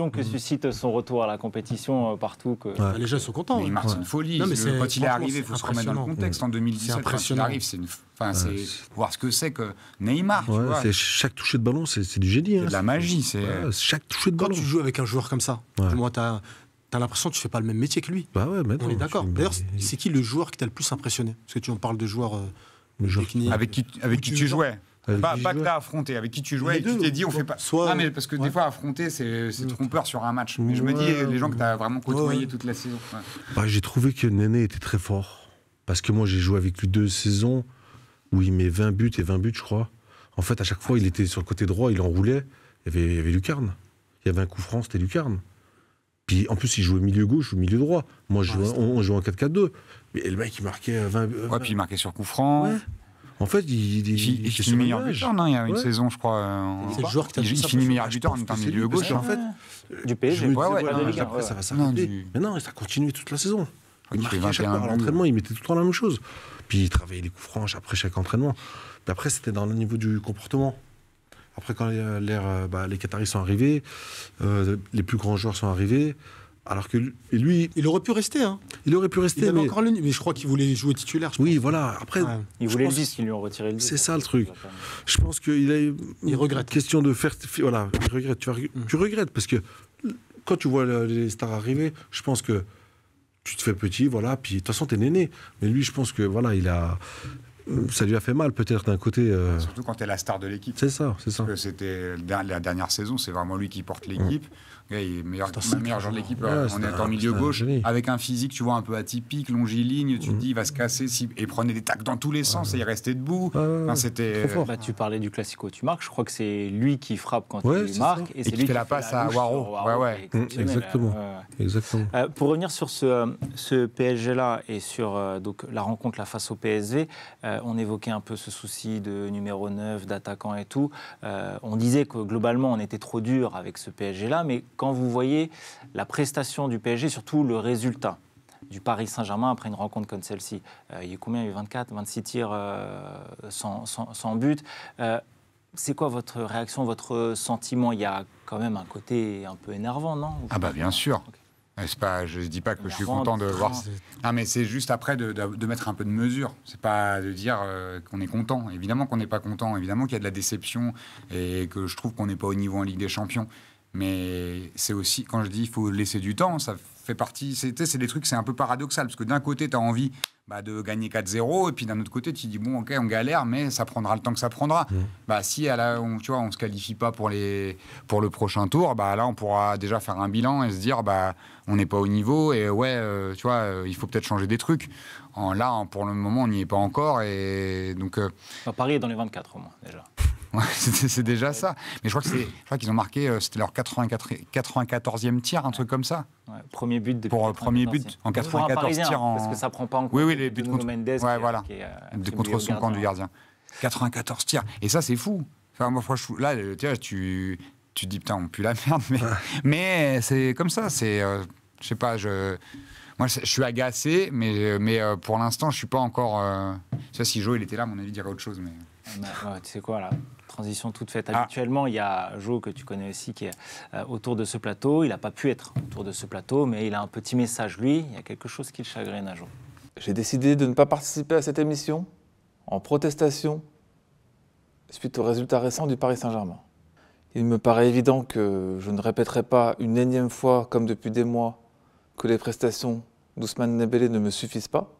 on que mm. suscite son retour à la compétition euh, partout. Que... les gens sont contents. Neymar, hein. c'est une folie. Quand il est arrivé, il faut se remettre dans le contexte. En 2017, quand il arrive, c'est une voir ce que c'est que Neymar. Chaque toucher de ballon, c'est du génie. C'est de hein. la magie. C'est euh, chaque toucher de ballon. Quand tu joues avec un joueur comme ça, moi, tu as, l'impression que tu fais pas le même métier que lui. Bah on est d'accord. D'ailleurs, c'est qui le joueur qui t'a le plus impressionné Parce que tu en parles de joueurs Avec euh, qui, avec qui tu jouais pas, pas que affronté, avec qui tu jouais tu t'es dit on fait pas. parce que des fois affronter c'est mmh. trompeur sur un match. Mais je me dis les gens que t'as vraiment côtoyé toute la saison. Bah, j'ai trouvé que Néné était très fort parce que moi j'ai joué avec lui deux saisons où il met 20 buts et 20 buts, je crois. En fait, à chaque fois, il était sur le côté droit, il enroulait, il y avait, lucarne. Il y avait un coup franc, c'était lucarne. Puis en plus, il jouait milieu gauche ou milieu droit. Moi, je ah, on, jouait en 4-4-2. Mais le mec, il marquait 20 euh, buts. Euh, ouais, puis il marquait sur coup franc. En fait, il, finit meilleur buteur, non Il y a une saison, je crois. Euh, c'est le joueur qui Il, finit meilleur buteur en étant milieu gauche. En hein. fait, hein. du PSG. Ouais, ouais, après, ça va s'arrêter. Mais non, ça a continué toute la saison. Il marquait chaque à l'entraînement, il mettait tout le temps la même chose. Puis il travaillait les coups franches après chaque entraînement. Puis après, c'était dans le niveau du comportement. Après, quand les, euh, bah, Qataris sont arrivés, euh, les plus grands joueurs sont arrivés, alors que lui, il aurait pu rester. Hein. Il aurait pu rester. Il mais... Encore le... mais je crois qu'il voulait jouer titulaire. oui, voilà. Après, il voulait pense... le 10, ils lui ont retiré le 10. C'est ça le truc. Je pense qu'il a. Il regrette. Question de faire. Voilà, il regrette. Tu, mm. tu regrettes parce que quand tu vois les stars arriver, je pense que tu te fais petit, voilà, puis de toute façon, t'es néné. Mais lui, je pense que, voilà, il a euh, ça lui a fait mal peut-être d'un côté. Euh. Bah, surtout quand t'es la star de l'équipe. C'est ça, c'est ça. C'était la dernière saison, c'est vraiment lui qui porte l'équipe il est meilleur, meilleur joueur de l'équipe. Euh, on est, en milieu gauche, avec un physique, tu vois, un peu atypique, longiligne. Tu te mm. dis, il va se casser si... et prenait des tacs dans tous les sens et il restait debout. c'était. Bah, tu parlais du classico, tu marques. Je crois que c'est lui qui frappe quand il marque et, c'est lui qui fait la passe à Waro Ouais, ouais. Exactement. Euh, Exactement. Euh, pour revenir sur ce, ce PSG là et sur donc la rencontre la face au PSV, on évoquait un peu ce souci de numéro 9, d'attaquant et tout. on disait que globalement on était trop dur avec ce PSG là, mais quand vous voyez la prestation du PSG, surtout le résultat du Paris Saint-Germain après une rencontre comme celle-ci. il y a combien Il y a eu 24, 26 tirs euh, sans, but. Euh, c'est quoi votre réaction, votre sentiment Il y a quand même un côté un peu énervant, non Ah bah bien sûr. Pas, je ne dis pas que je suis content de voir. Non, mais c'est juste après de, mettre un peu de mesure. C'est pas de dire euh, qu'on est content. Évidemment qu'on n'est pas content. Évidemment qu'il y a de la déception et que je trouve qu'on n'est pas au niveau en Ligue des Champions. Mais c'est aussi, quand je dis il faut laisser du temps, ça fait partie. C'est des trucs, c'est un peu paradoxal, parce que d'un côté, tu as envie bah, de gagner 4-0, et puis d'un autre côté, tu dis, bon, ok, on galère, mais ça prendra le temps que ça prendra. Mmh. Bah, si on, tu vois, on se qualifie pas pour, les, pour le prochain tour, bah, là, on pourra déjà faire un bilan et se dire, bah, on n'est pas au niveau, et ouais, euh, tu vois, euh, il faut peut-être changer des trucs. En, là, pour le moment, on n'y est pas encore, et donc. Euh, Paris est dans les 24 au moins, déjà. c'est déjà ça. Mais je crois qu'ils ont marqué, euh, c'était leur 94e tir, un truc comme ça. premier but pour euh, premier but en 94 tirs hein, parce que ça prend pas en compte oui, oui, les buts contre Mendes qui, est, de euh, contre son camp du gardien 94 tirs et ça c'est fou là tu tu dis putain on pue la merde mais, c'est comme ça c'est je sais pas je moi je suis agacé mais mais pour l'instant je suis pas encore ça si Joe il était là mon avis il dirait autre chose mais tu sais quoi là transition toute faite. Ah. Habituellement, il y a Jo, que tu connais aussi, qui est euh, autour de ce plateau. Il n'a pas pu être autour de ce plateau, mais il a un petit message, lui. Il y a quelque chose qui le chagrine à Jo. J'ai décidé de ne pas participer à cette émission en protestation suite aux résultats récents du Paris Saint-Germain. Il me paraît évident que je ne répéterai pas une énième fois, comme depuis des mois, que les prestations d'Ousmane Nebele ne me suffisent pas.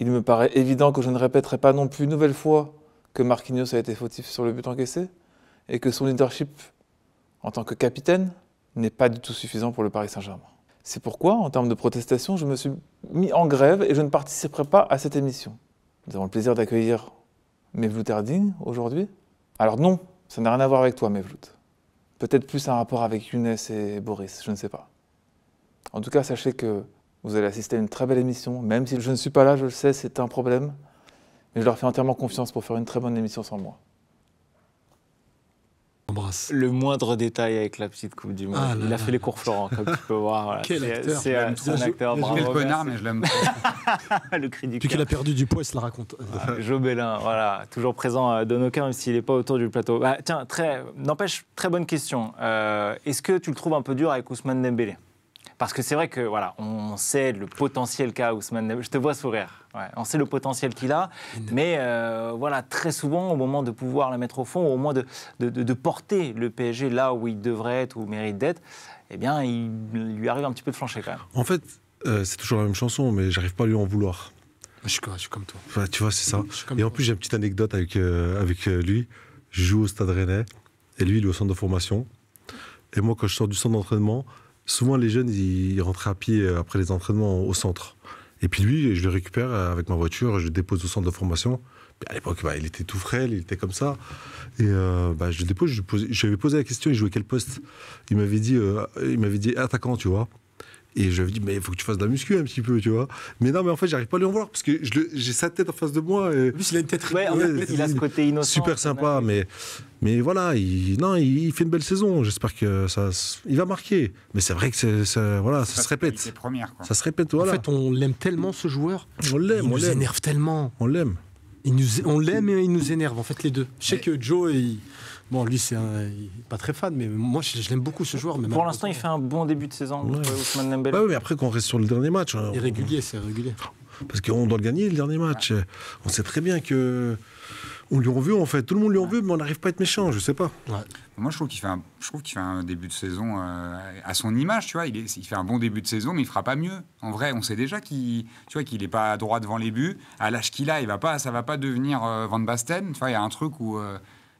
Il me paraît évident que je ne répéterai pas non plus une nouvelle fois que Marquinhos a été fautif sur le but encaissé et que son leadership en tant que capitaine n'est pas du tout suffisant pour le Paris Saint-Germain. C'est pourquoi, en termes de protestation, je me suis mis en grève et je ne participerai pas à cette émission. Nous avons le plaisir d'accueillir Mevlut Erding aujourd'hui. Alors non, ça n'a rien à voir avec toi, Mevlut. Peut-être plus un rapport avec Younes et Boris, je ne sais pas. En tout cas, sachez que vous allez assister à une très belle émission, même si je ne suis pas là, je le sais, c'est un problème. Mais je leur fais entièrement confiance pour faire une très bonne émission sans moi. Embrasse. Le moindre détail avec la petite Coupe du Monde. Ah il a fait les cours Florent, comme tu peux voir. Quel acteur C'est un acteur, bravo. le connard, mais je l'aime Le cri du Depuis qu'il a perdu du poids, il se la raconte. Ah, Joe Bellin, voilà, toujours présent de nos cœurs, même s'il n'est pas autour du plateau. Bah, tiens, n'empêche, très bonne question. Euh, est-ce que tu le trouves un peu dur avec Ousmane Dembélé parce que c'est vrai que voilà, on sait le potentiel qu'a Ousmane. Je te vois sourire. on sait le potentiel qu'il a, mais euh, voilà, très souvent, au moment de pouvoir la mettre au fond, au moins de, de, porter le PSG là où il devrait être ou mérite d'être, eh bien, il lui arrive un petit peu de flancher quand même. En fait, euh, c'est toujours la même chanson, mais j'arrive pas à lui en vouloir. Je suis, comme toi. tu vois, c'est ça. Et en plus, j'ai une petite anecdote avec, euh, avec lui. Je joue au Stade Rennais, et lui, il est au centre de formation. Et moi, quand je sors du centre d'entraînement, souvent les jeunes, ils rentraient à pied euh, après les entraînements au centre. Et puis lui, je le récupère euh, avec ma voiture, je le dépose au centre de formation. À l'époque, bah, il était tout frêle, il était comme ça. Et euh, bah, je le dépose, je lui avais posé la question, il jouait quel poste Il m'avait dit, il m'avait dit attaquant, tu vois. Et je lui dis, mais il faut que tu fasses de la muscu un petit peu, tu vois. Mais non, mais en fait, j'arrive pas à lui en voir parce que j'ai sa tête en face de moi. Et, il a une tête ouais, ouais, il, il a ce côté innocent. Super sympa, mais, mais voilà, il, il, fait une belle saison. J'espère que ça. Il va marquer. Mais c'est vrai que c'est, voilà, ça se répète. Première, quoi. Ça se répète, voilà. En fait, on l'aime tellement, ce joueur. On l'aime, on l'énerve énerve tellement. On l'aime. on l'aime et il nous énerve, en fait, les deux. Je sais que Joe, il Bon, lui, c'est pas très fan, mais moi, je, l'aime beaucoup ce joueur. Pour l'instant, il fait un bon début de saison, oui, euh, mais après, qu'on reste sur le dernier match. Irrégulier, hein, c'est irrégulier. Parce qu'on doit le gagner, le dernier match. On sait très bien que. On lui en veut, en fait. Tout le monde lui en veut, mais on n'arrive pas à être méchant, je sais pas. Moi, je trouve qu'il fait, un, je trouve qu'il fait un début de saison euh, à son image, tu vois. Il, fait un bon début de saison, mais il fera pas mieux. En vrai, on sait déjà qu'il, tu est pas droit devant les buts. À l'âge qu'il a, il va pas, ça va pas devenir euh, Van Basten. Tu vois, il y a un truc où.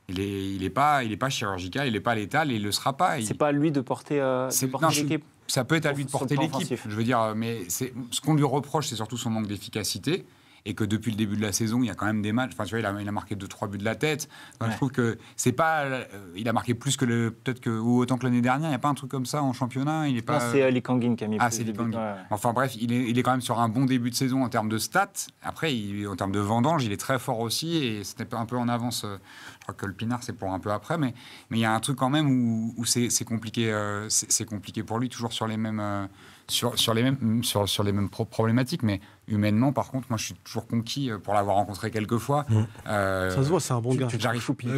Il n'est pas, il pas chirurgical, il n'est pas létal, et il ne le sera pas. C'est pas à lui de porter, euh, l'équipe Ça peut être à lui de porter l'équipe, je veux dire, euh, mais ce qu'on lui reproche, c'est surtout son manque d'efficacité et que depuis le début de la saison, il y a quand même des matchs. Enfin, tu vois, il a, marqué 2-3 buts de la tête. Je trouve que c'est pas. Euh, il a marqué plus que le. Peut-être que. Ou autant que l'année dernière, il n'y a pas un truc comme ça en championnat. Il est pas. c'est euh, les Kangin qui a mis Ah, c'est ouais. Enfin, bref, il est, il est, quand même sur un bon début de saison en termes de stats. Après, il, en termes de vendange, il est très fort aussi et c'était un peu en avance. Euh, je crois que le Pinard, c'est pour un peu après, mais mais il y a un truc quand même où, c'est compliqué. c'est compliqué pour lui, toujours sur les mêmes. sur, sur les mêmes sur, les mêmes problématiques, mais humainement, par contre, moi, je suis toujours conquis euh, pour l'avoir rencontré quelques fois. Mm. Euh, ça se voit, c'est un bon gars. J'arrive au pire.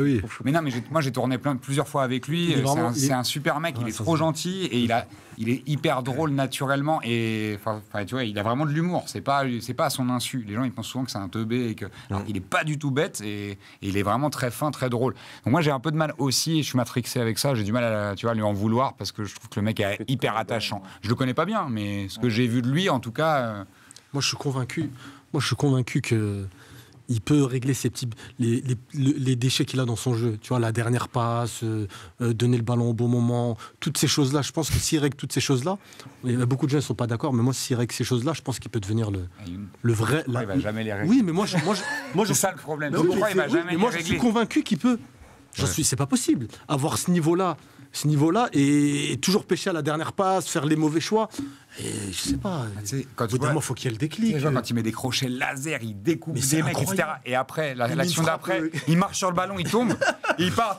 Mais non, mais moi, j'ai tourné plein, plusieurs fois avec lui. C'est un, super mec, il est trop gentil et il, a, il est hyper drôle naturellement. Et enfin, tu vois, il a vraiment de l'humour. C'est pas, c'est pas à son insu. Les gens, ils pensent souvent que c'est un teubé et que. Alors, il est pas du tout bête et, il est vraiment très fin, très drôle. Donc, moi, j'ai un peu de mal aussi, et je suis matrixé avec ça. J'ai du mal à, tu vois, lui en vouloir parce que je trouve que le mec est hyper attachant. Je le connais pas bien, mais ce que j'ai vu de lui, en tout cas. Euh, moi, je suis convaincu. Moi, je suis convaincu que il peut régler ses petits les, déchets qu'il a dans son jeu. Tu vois, la dernière passe, euh, euh, donner le ballon au bon moment, toutes ces choses-là. Je pense que s'il règle toutes ces choses-là, euh, beaucoup de gens ne sont pas d'accord, mais moi, s'il règle ces choses-là, je pense qu'il peut devenir le, ah, vrai. il va jamais les régler. Oui, mais moi, moi, je, c'est ça le problème. il va mais moi, je suis convaincu qu'il peut. je suis, c'est pas possible. Avoir ce niveau-là, ce niveau-là, et toujours pêcher à la dernière passe, faire les mauvais choix. Et je sais pas. Ah, euh, quand tu vois, faut qu'il y ait le déclic. quand il met des crochets laser, il découpe des mecs, etc. Et après, la la, d'après, il marche sur le ballon, il tombe, il part.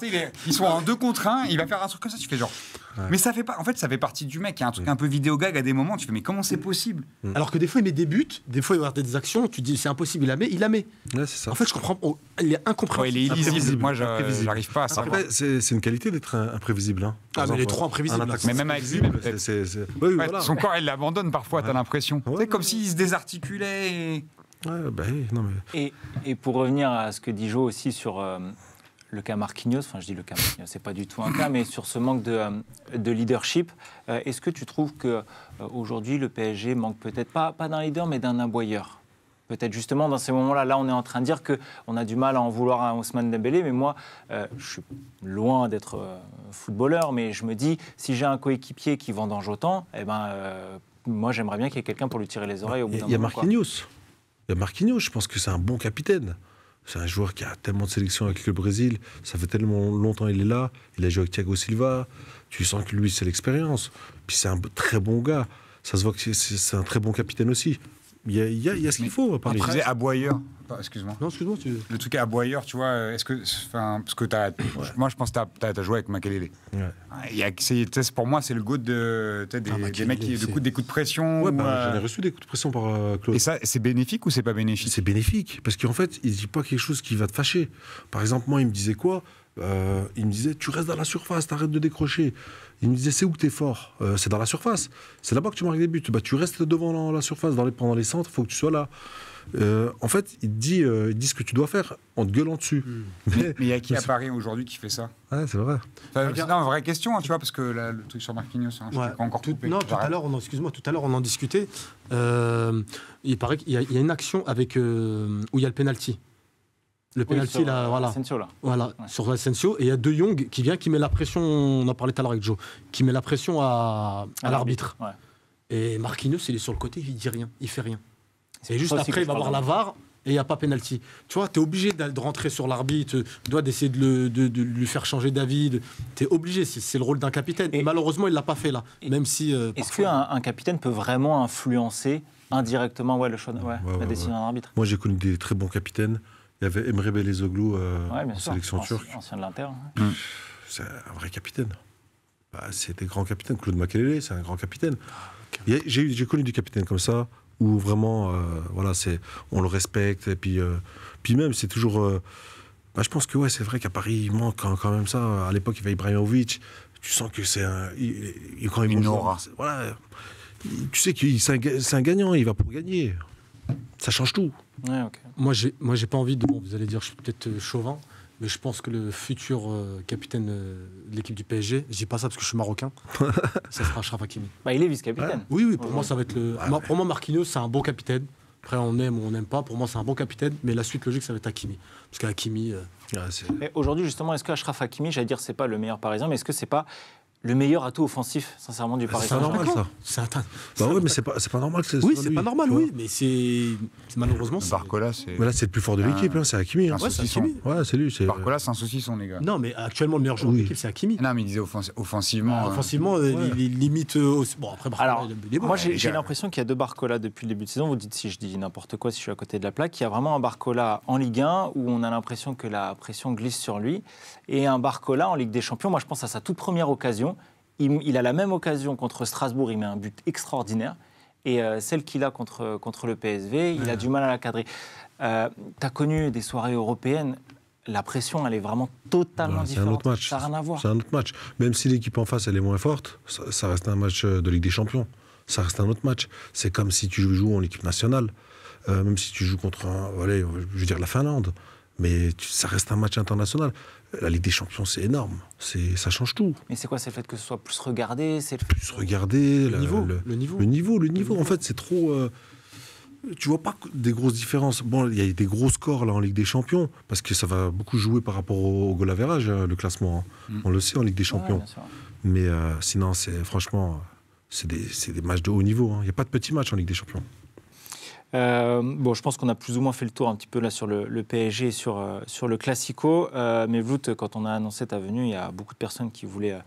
Ils sont en deux contre un, il va faire un truc comme ça. Tu fais genre. Mais ça fait pas. En fait, ça fait partie du mec. Il y a un truc mm. un peu vidéo gag à des moments. Tu fais, mais comment c'est mm. possible mm. Alors que des fois, il met des buts, des fois, il va avoir des actions. Tu dis, c'est impossible, il la met, il la met. Ouais, ça. En fait, je comprends. Oh, il est incompréhensible. il est illisible. Moi, j'arrive pas à ça. C'est une qualité d'être imprévisible. Hein. Ah, mais il est trop imprévisible. Mais même avec lui, Son corps, il l'abandonne parfois, t'as l'impression. C'est comme s'il se désarticulait. Bah et... et, pour revenir à ce que dit Jo aussi sur, euh, le cas Marquinhos, enfin je dis le cas Marquinhos, c'est pas du tout un cas, mais sur ce manque de, euh, leadership, euh, est-ce que tu trouves que euh, aujourd'hui le PSG manque peut-être pas, d'un leader, mais d'un aboyeur Peut-être justement dans ces moments-là, là on est en train de dire que on a du mal à en vouloir à Ousmane Dembélé, mais moi je suis loin d'être footballeur, mais je me dis si j'ai un coéquipier qui vendange autant, eh ben moi j'aimerais bien qu'il y ait quelqu'un pour lui tirer les oreilles au bout d'un moment. Il y a Marquinhos. Marquinhos, je pense que c'est un bon capitaine. C'est un joueur qui a tellement de sélections avec le Brésil. Ça fait tellement longtemps qu'il est là. Il a joué avec Thiago Silva. Tu sens que lui, c'est l'expérience. Puis c'est un très bon gars. Ça se voit que c'est un très bon capitaine aussi. Il y a, ce qu'il faut Par Paris. aboyeur. Excuse-moi. Non, excuse-moi. Le truc aboyeur, tu vois, est-ce que. parce que Moi, je pense que tu as, joué avec Makelele. Ouais. c'est Pour moi, c'est le goût Des, ah, mecs qui. Du des coups de pression. Ouais, bah, euh, reçu des coups de pression par euh, Claude. Et ça, c'est bénéfique ou c'est pas bénéfique C'est bénéfique. Parce qu'en fait, il dit pas quelque chose qui va te fâcher. Par exemple, moi, il me disait quoi euh, il me disait Tu restes dans la surface, t'arrêtes de décrocher. Il me disait C'est où que t'es fort euh, C'est dans la surface. C'est là-bas que tu marques des buts. Bah, tu restes devant la, surface, dans les, pendant les centres, il faut que tu sois là. Euh, en fait, il te dit, ce que tu dois faire en te gueulant dessus. Hmm. Mais il y a qui à Paris aujourd'hui qui fait ça c'est vrai. c'est une vraie question, tu vois, parce que le truc sur Marquinhos, hein, encore tout, coupé, Non, tout à l'heure, excuse-moi, tout à l'heure, on en discutait. il paraît qu'il y, a une action avec, où il y a le penalty. Le penalty, là, euh, voilà. Asensio, là. Voilà, sur Asensio. Et il y a De Jong qui vient, qui met la pression, on en parlait tout à l'heure avec Joe, qui met la pression à, l'arbitre. Et Marquinhos, il est sur le côté, il dit rien, il fait rien. C'est juste après, il va voir la VAR et il n'y a pas penalty. Tu vois, tu es obligé de rentrer sur l'arbitre, tu dois d'essayer de, lui faire changer d'avis. Tu es obligé, c'est le rôle d'un capitaine. Et, malheureusement, il ne l'a pas fait là, même si. Euh, est-ce qu'un un capitaine peut vraiment influencer indirectement ouais, le la décision d'un arbitre Moi, j'ai connu des très bons capitaines. Il y avait Emre Belezoglou euh, en sélection turque. Ancien de l'Inter. Hein. Mm. C'est un vrai capitaine. c'était bah, c'est des grands capitaines. Claude Makelele, c'est un grand capitaine. J'ai connu du capitaine comme ça où vraiment, euh, voilà, on le respecte et puis, euh, puis même c'est toujours. Bah, je pense que ouais, c'est vrai qu'à Paris il manque quand, même ça. À l'époque, il y avait Ibrahimovic. Tu sens que c'est un. Il, quand il, une aura. Voilà. Tu sais que c'est un, gagnant. Il va pour gagner. Ça change tout. Ouais, ok moi, j'ai, moi, j'ai pas envie de. vous allez dire, je suis peut-être euh, chauvin, mais je pense que le futur euh, capitaine euh, de l'équipe du PSG, je dis pas ça parce que je suis marocain, ça sera Achraf Hakimi. Bah, il est vice-capitaine. Oui, oui, pour moi, ça va être le. pour moi, Marquinhos, c'est un bon capitaine. Après, on aime ou on n'aime pas. Pour moi, c'est un bon capitaine, mais la suite logique, ça va être Hakimi. Parce qu'Hakimi. mais aujourd'hui, justement, est-ce que Hakimi, j'allais dire, c'est pas le meilleur parisien, mais est-ce que c'est pas le meilleur atout offensif, sincèrement, du ah, Paris Saint-Germain. Bah c'est pas normal, ça. Bah oui, mais c'est pas, pas normal que Oui, c'est pas normal, oui, mais c'est. Malheureusement. Barcola, c'est. Voilà, c'est le plus fort de l'équipe, ah. hein, c'est Hakimi. Hein. Ah, ouais, c'est Hakimi. c'est lui. Barcola, c'est un saucisson, les gars. Non, mais actuellement, le meilleur joueur de l'équipe, c'est Hakimi. Non, mais il disait offensivement. Euh, offensivement, euh, il limite euh, bon, après, Alors, moi, j'ai l'impression qu'il y a deux Barcola depuis le début de saison. Vous dites si je dis n'importe quoi, si je suis à côté de la plaque. Il y a vraiment un Barcola en Ligue 1 où on a l'impression que la pression glisse sur lui et un Barcola en Ligue des Champions. Moi, je pense à sa toute première occasion il, a la même occasion contre Strasbourg, il met un but extraordinaire. Et euh, celle qu'il a contre, contre le PSV, il a du mal à la cadrer. Euh, tu as connu des soirées européennes la pression, elle est vraiment totalement différente. C'est un autre match. C'est un autre match. Même si l'équipe en face, elle est moins forte, ça, reste un match euh, de Ligue des Champions. Ça reste un autre match. C'est comme si tu joues en équipe nationale, euh, même si tu joues contre, je veux dire, la Finlande. Mais ça reste un match international la Ligue des Champions, c'est énorme. C'est, ça change tout. Mais c'est quoi C'est le fait que ce soit plus regardé C'est le plus regardé. Le, niveau, le, niveau. le, niveau, le niveau. En fait, c'est trop. Euh, tu vois pas des grosses différences. Bon, il y a des gros scores là en Ligue des Champions parce que ça va beaucoup jouer par rapport au, au goal average, hein, le classement. Hein. Mm. On le sait en Ligue des Champions. Mais euh, sinon, c'est franchement, c'est des, des, matchs de haut niveau. Hein. Il y n'y a pas de petits matchs en Ligue des Champions. Euh, bon, je pense qu'on a plus ou moins fait le tour un petit peu là sur le, PSG et euh, sur, le Classico. Euh, mais Vlout, quand on a annoncé ta venue, il y a beaucoup de personnes qui voulaient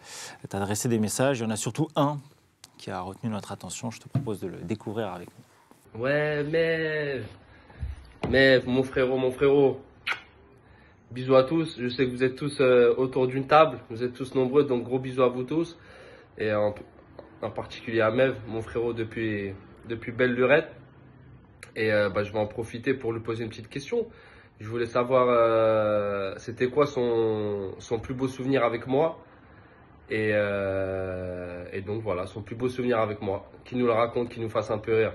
t'adresser des messages. Il y en a surtout un qui a retenu notre attention. Je te propose de le découvrir avec nous. Ouais, Mev Mev mon frérot, mon frérot. Bisous à tous. Je sais que vous êtes tous autour d'une table. Vous êtes tous nombreux, donc gros bisous à vous tous. Et en, particulier à Mev, mon frérot, depuis, depuis belle lurette. Et euh, bah, je vais en profiter pour lui poser une petite question. Je voulais savoir, euh, c'était quoi son, plus beau souvenir avec moi euh, et, donc voilà, son plus beau souvenir avec moi. Qu'il nous le raconte, qu'il nous fasse un peu rire.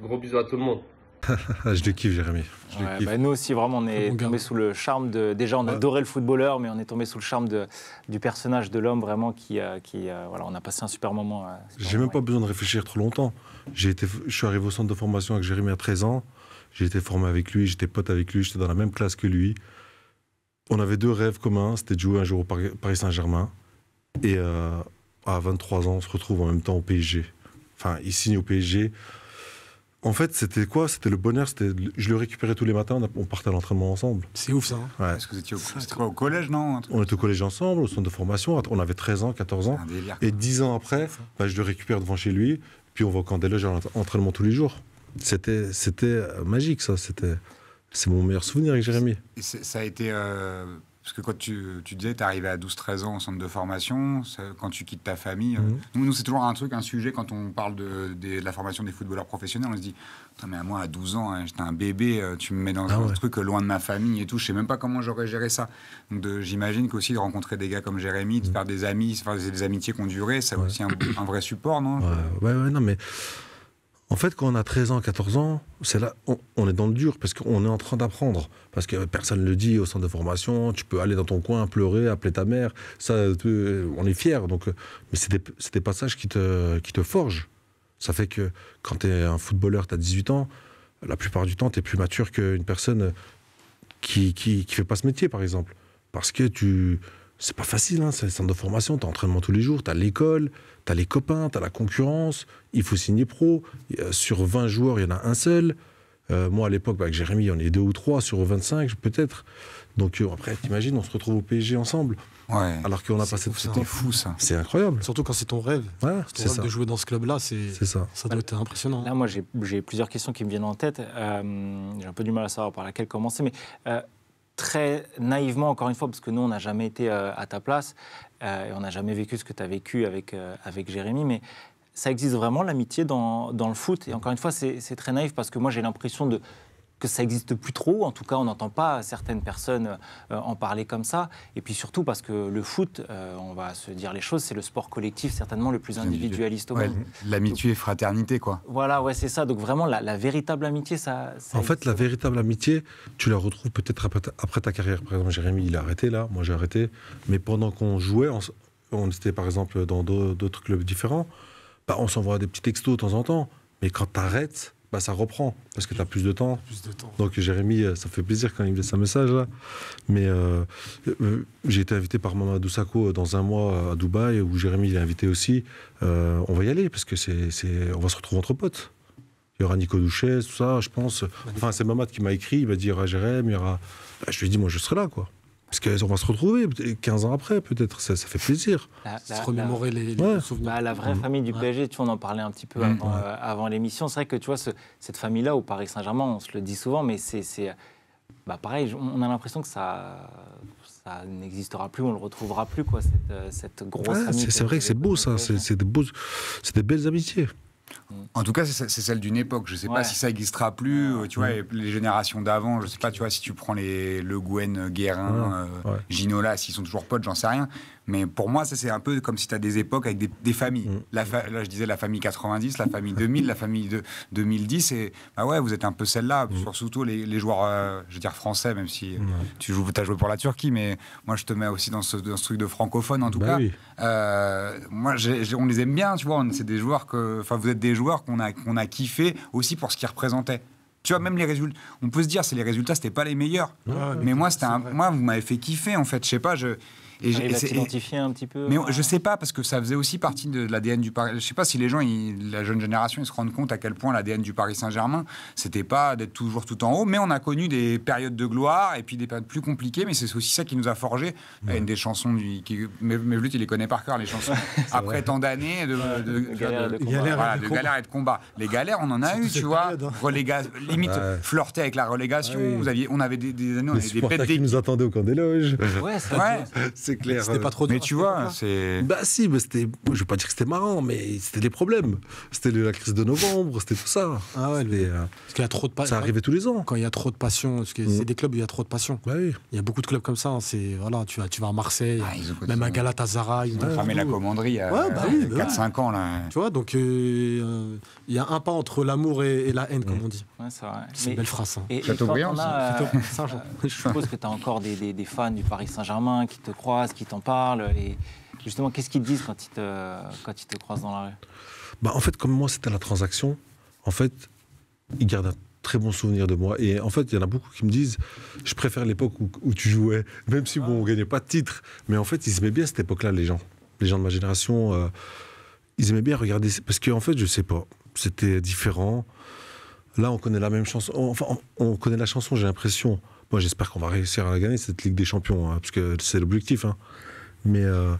Gros bisous à tout le monde. je le kiffe, Jérémy. Bah, nous aussi, vraiment, on est tombé sous le charme de. Déjà, on adorait le footballeur, mais on est tombé sous le charme de, du personnage de l'homme, vraiment, qui. Euh, qui euh, voilà, on a passé un super moment. Euh, J'ai même pas besoin de réfléchir trop longtemps. Été, je suis arrivé au centre de formation avec Jérémy à 13 ans. J'ai été formé avec lui, j'étais pote avec lui, j'étais dans la même classe que lui. On avait deux rêves communs c'était de jouer un jour au Paris Saint-Germain. Et à 23 ans, on se retrouve en même temps au PSG. Enfin, il signe au PSG. En fait, c'était quoi C'était le bonheur. C'était je le récupérais tous les matins. On partait à l'entraînement ensemble. C'est ouf ça. Hein. Parce que vous étiez au, collège, non On était au collège ensemble, au centre de formation. On avait 13 ans, 14 ans. et 10 ans après, hein. bah, je le récupère devant chez lui. Puis on va au camp des à l'entraînement tous les jours. C'était c'était euh, magique ça. C'était c'est mon meilleur souvenir avec Jérémy. Et ça a été euh, parce que quand tu, tu disais, tu arrivé à 12-13 ans au centre de formation, quand tu quittes ta famille. Euh, mhm. nous, c'est toujours un truc, un sujet, quand on parle de, la formation des footballeurs professionnels, on se dit mais à moi, à 12 ans, hein, j'étais un bébé, euh, tu me mets dans ah un truc loin de ma famille et tout, je sais même pas comment j'aurais géré ça. Donc, j'imagine qu'aussi de rencontrer des gars comme Jérémy, de mhm. faire des amis, des, amitiés qu'on duré ça aussi un, vrai support, non ouais, ouais, non, mais en fait, quand on a 13 ans, 14 ans, c'est là, on, est dans le dur parce qu'on est en train d'apprendre. Parce que personne ne le dit au centre de formation. Tu peux aller dans ton coin, pleurer, appeler ta mère. Ça, euh, on est fier. Donc, euh, mais c'est des, passages qui te, qui forgent. Ça fait que quand tu es un footballeur, tu as 18 ans, la plupart du temps, tu es plus mature qu'une personne qui qui fait pas ce métier, par exemple. Parce que tu, c'est pas facile, hein, c'est un centre de formation, t'as entraînement tous les jours, t'as l'école, t'as les copains, t'as la concurrence, il faut signer pro. Euh, sur 20 joueurs, il y en a un seul. Euh, moi, à l'époque, avec Jérémy, on est deux ou trois sur 25, peut-être. Donc euh, après, t'imagines, on se retrouve au PSG ensemble. Ouais, alors qu'on a passé tout ce fou, ça. C'est incroyable. Surtout quand c'est ton rêve. Ouais, c'est ça. de jouer dans ce club-là, c'est ça. ça doit être impressionnant. Là, moi, j'ai plusieurs questions qui me viennent en tête. j'ai un peu du mal à savoir par laquelle commencer, mais très naïvement, encore une fois, parce que nous, on n'a jamais été euh, à ta place, euh, et on n'a jamais vécu ce que tu as vécu avec, euh, avec Jérémy, mais ça existe vraiment l'amitié dans, dans, le foot. Et encore une fois, c'est très naïf parce que moi, j'ai l'impression de que ça n'existe plus trop. En tout cas, on n'entend pas certaines personnes euh, en parler comme ça. Et puis surtout parce que le foot, euh, on va se dire les choses, c'est le sport collectif certainement le plus individualiste au monde. L'amitié et fraternité, quoi. Voilà, ouais, c'est ça. Donc vraiment, la, véritable amitié, ça. en fait, la véritable amitié, tu la retrouves peut-être après, ta carrière. Par exemple, Jérémy, il a arrêté là, moi j'ai arrêté. Mais pendant qu'on jouait, on, était par exemple dans d'autres clubs différents, bah, on s'envoie des petits textos de temps en temps. Mais quand tu arrêtes bah, ça reprend parce que tu as plus de temps. Donc Jérémy, euh, ça fait plaisir quand il me laisse un message là. Mais euh, euh, j'ai été invité par Mamadou Sakho dans un mois à Dubaï où Jérémy est invité aussi. on va y aller parce que c'est, on va se retrouver entre potes. Il y aura Nico Douchet, tout ça, je pense. Enfin, c'est Mamad qui m'a écrit, il va dire à Jérémy, il y aura... Bah, je lui ai dit, moi je serai là quoi. Parce qu'on va se retrouver 15 ans après, peut-être, ça, fait plaisir. se remémorer les, souvenirs. Bah, la vraie mm. famille du PSG, tu vois, on en parlait un petit peu mm. euh, avant, l'émission. C'est vrai que tu vois, cette famille-là, au Paris Saint-Germain, on se le dit souvent, mais c'est. Bah, pareil, on a l'impression que ça, n'existera plus, on le retrouvera plus, quoi, cette, euh, grosse ah, C'est vrai que c'est beau, ça. C'est des, des belles amitiés. En tout cas, c'est celle d'une époque. Je ne sais pas si ça existera plus. Tu vois, les générations d'avant, je ne sais pas. Tu vois, si tu prends les Le Gouen, Guérin, euh, Ginola, s'ils sont toujours potes, j'en sais rien. Mais pour moi, ça c'est un peu comme si tu as des époques avec des, familles. Mm. La là, je disais la famille 90, la famille 2000, la famille de 2010. Et bah ouais, vous êtes un peu celle-là, mm. surtout les, joueurs, euh, je veux dire français, même si euh, tu joues, as joué pour la Turquie, mais moi je te mets aussi dans ce, truc de francophone en tout bah cas. moi, on les aime bien, tu vois. C'est des joueurs que, enfin, vous êtes des joueurs qu'on a, qu'on a kiffé aussi pour ce qu'ils représentaient. Tu vois, même les résultats, on peut se dire, c'est les résultats, c'était pas les meilleurs. mais moi, c'était moi, vous m'avez fait kiffer, en fait. Je sais pas, je, et j'ai identifié un petit peu. Mais je sais pas parce que ça faisait aussi partie de, l'ADN du Paris. Je sais pas si les gens, la jeune génération, ils se rendent compte à quel point l'ADN du Paris Saint-Germain, c'était pas d'être toujours tout en haut. Mais on a connu des périodes de gloire et puis des périodes plus compliquées. Mais c'est aussi ça qui nous a forgé une des chansons Qui, mais, mais il les connaît par cœur les chansons. Après tant d'années de, de, galères et de combats. Les galères, on en a eu, tu vois. Hein. limite flirter avec la relégation. Ah Vous aviez, on avait des, années, on avait des pétés. qui nous attendaient au camp des loges. Ouais, c'est clair. pas trop Mais tu vois, c'est. Bah si, mais c'était. Je vais pas dire que c'était marrant, mais c'était des problèmes. C'était la crise de novembre, c'était tout ça. Ah ouais, mais, euh, Parce qu'il y a trop de pas Ça arrivait tous les ans. Quand il y a trop de passion, ce que c'est mm. des clubs où il y a trop de passion. Bah, oui. Il y a beaucoup de clubs comme ça. Hein, c'est voilà, tu vas, tu vas à Marseille, ah, même à Galatasaray. Ils la commanderie à 4-5 bah bah ans là. Tu vois, donc euh, il y a un pas entre l'amour et, la haine, comme mm. on dit. c'est une belle phrase. Hein. Et, euh, je suppose que tu as encore des fans du Paris Saint-Germain qui te croient ce qui t'en parlent et justement qu'est-ce qu'ils te disent quand ils te, croisent dans la rue bah, En fait, comme moi c'était la transaction, en fait, ils gardent un très bon souvenir de moi. Et en fait, il y en a beaucoup qui me disent, je préfère l'époque où, tu jouais, même si bon, on gagnait pas de titre. Mais en fait, ils aimaient bien cette époque-là, les gens. Les gens de ma génération, euh, ils aimaient bien regarder. Parce qu'en fait, je sais pas, c'était différent. Là, on connaît la même chanson. Enfin, on connaît la chanson, j'ai l'impression. Moi, j'espère qu'on va réussir à la gagner, cette Ligue des Champions, hein, parce que c'est l'objectif. Hein. Mais euh,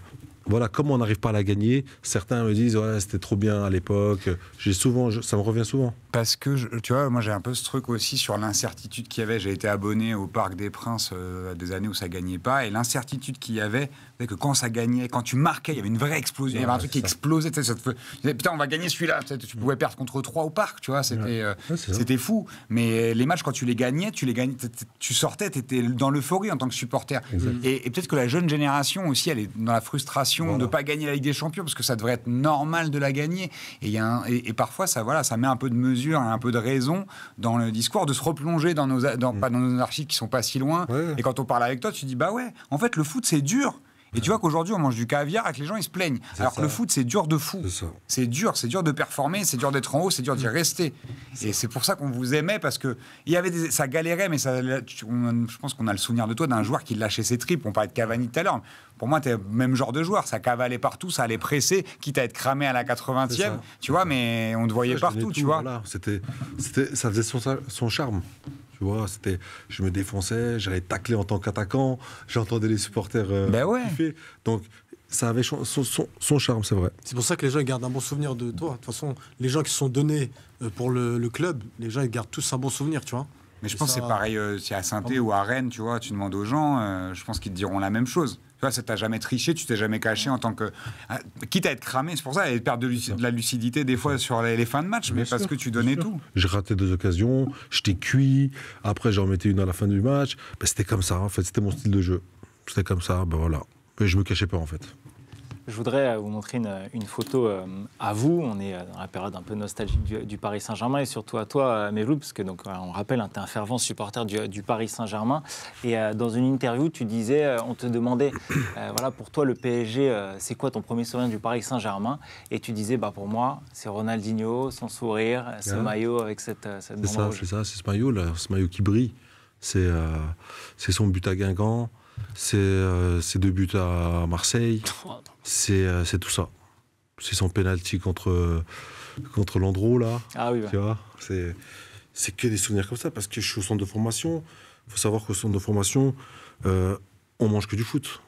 voilà, comme on n'arrive pas à la gagner, certains me disent ouais, c'était trop bien à l'époque. J'ai souvent, ça me revient souvent. Parce que tu vois, moi j'ai un peu ce truc aussi sur l'incertitude qu'il y avait. J'ai été abonné au Parc des Princes euh, des années où ça gagnait pas, et l'incertitude qu'il y avait, c'est que quand ça gagnait, quand tu marquais, il y avait une vraie explosion, il y avait un truc qui explosait. putain, on va gagner celui-là. Tu pouvais perdre contre trois au parc, tu vois, c'était euh, c'était fou. Mais les matchs, quand tu les gagnais, tu les gagnais, tu sortais, tu étais dans l'euphorie en tant que supporter. et peut-être que la jeune génération aussi, elle est dans la frustration de ne pas gagner la Ligue des Champions, parce que ça devrait être normal de la gagner. Et, et, parfois, ça, voilà, ça met un peu de mesure, un peu de raison dans le discours, de se replonger dans nos, dans, mm. pas nos archives qui sont pas si loin. Et quand on parle avec toi, tu dis, bah ouais, en fait, le foot, c'est dur. Et tu vois qu'aujourd'hui, on mange du caviar et que les gens, ils se plaignent. Alors que le foot, c'est dur de fou. C'est dur, c'est dur de performer, c'est dur d'être en haut, c'est dur d'y mm. rester. Et c'est pour ça qu'on vous aimait, parce que y avait ça galérait, mais je pense qu'on a le souvenir de toi d'un joueur qui lâchait ses tripes. On parlait de Cavani tout à l'heure. Pour moi, t'es le même genre de joueur. Ça cavalait partout, ça allait presser, quitte à être cramé à la 80e, tu vois, mais on te voyait partout, tu vois. C'était, ça faisait son charme. Tu vois, c'était, je me défonçais, j'allais tacler en tant qu'attaquant, j'entendais les supporters euh, ben Donc, ça avait son, charme, c'est vrai. C'est pour ça que les gens gardent un bon souvenir de toi. De toute façon, les gens qui sont donnés euh, pour le, club, les gens ils gardent tous un bon souvenir, tu vois. Mais je pense que c'est pareil euh, si à saint ou à Rennes, tu vois, tu demandes aux gens, euh, je pense qu'ils te diront la même chose. Tu vois, ça t'a jamais triché, tu t'es jamais caché en tant que. Euh, quitte à être cramé, c'est pour ça, et perdre de, la lucidité des fois sur les, fins de match, mais parce que tu donnais tout. J'ai raté deux occasions, j'étais cuit, après j'en mettais une à la fin du match. Ben, c'était comme ça, en fait, c'était mon style de jeu. C'était comme ça, ben voilà. Et je me cachais pas, en fait. Je voudrais euh, vous montrer une, photo euh, à vous. On est euh, dans la période un peu nostalgique du, Paris Saint-Germain et surtout à toi, Mélou, parce que donc on rappelle, hein, tu es un fervent supporter du, Paris Saint-Germain. Et dans une interview, tu disais, on te demandait, voilà, pour toi le PSG, c'est quoi ton premier souvenir du Paris Saint-Germain Et tu disais, bah pour moi, c'est Ronaldinho, son sourire, ce maillot avec cette, cette C'est ça, c'est ça, c'est ce maillot là, ce maillot qui brille. C'est c'est son but à Guingamp, c'est ses deux buts à Marseille. Oh, euh, c'est tout ça. C'est son penalty contre, contre Landreau, là. Ah oui, Tu vois C'est que des souvenirs comme ça, parce que je suis au centre de formation. Il faut savoir qu'au centre de formation, euh, on mange que du foot.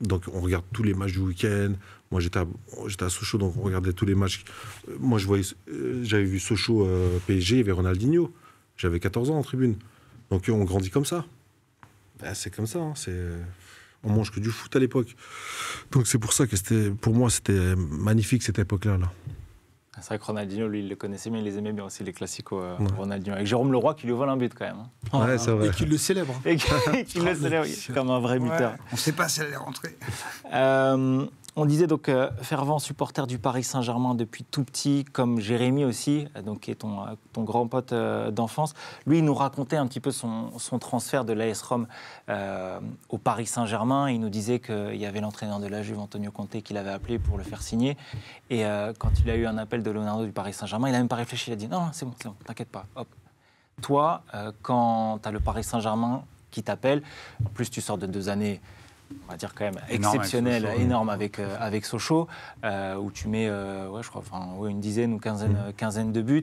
Donc on regarde tous les matchs du week-end. Moi j'étais à, j'étais à Sochaux, donc on regardait tous les matchs. Euh, moi je voyais, euh, j'avais vu Sochaux PSG, il Ronaldinho. J'avais 14 ans en tribune. Donc on grandit comme ça. Ben, c'est comme ça. Hein, c'est on mange que du foot à l'époque. Donc c'est pour ça que c'était, pour moi, c'était magnifique cette époque-là. C'est vrai que Ronaldinho, lui, il le connaissait, mais il les aimait bien aussi, les classiques euh, Ronaldinho. Avec Jérôme Leroy qui lui vole un but quand même. Hein. Ah, ouais, c'est vrai. Et qui le célèbre. Et qui, le célèbre comme un vrai buteur. On ne sait pas si elle est rentrée. Euh, on disait donc euh, fervent supporter du Paris Saint-Germain depuis tout petit, comme Jérémy aussi, euh, donc, qui est ton, euh, grand pote d'enfance. Lui, il nous racontait un petit peu son, transfert de l'AS Rome au Paris Saint-Germain. Il nous disait qu'il y avait l'entraîneur de la Juve, Antonio Conte, qui l'avait appelé pour le faire signer. Et quand il a eu un appel de Leonardo du Paris Saint-Germain, il n'a même pas réfléchi. Il a dit Non, c'est bon, t'inquiète pas. Toi, quand tu as le Paris Saint-Germain qui t'appelle, en plus tu sors de deux années on va dire quand même exceptionnel, énorme avec, Sochaux, avec, euh, euh, où tu mets, euh, ouais, je crois, enfin, une dizaine ou quinzaine, mm. quinzaine de buts.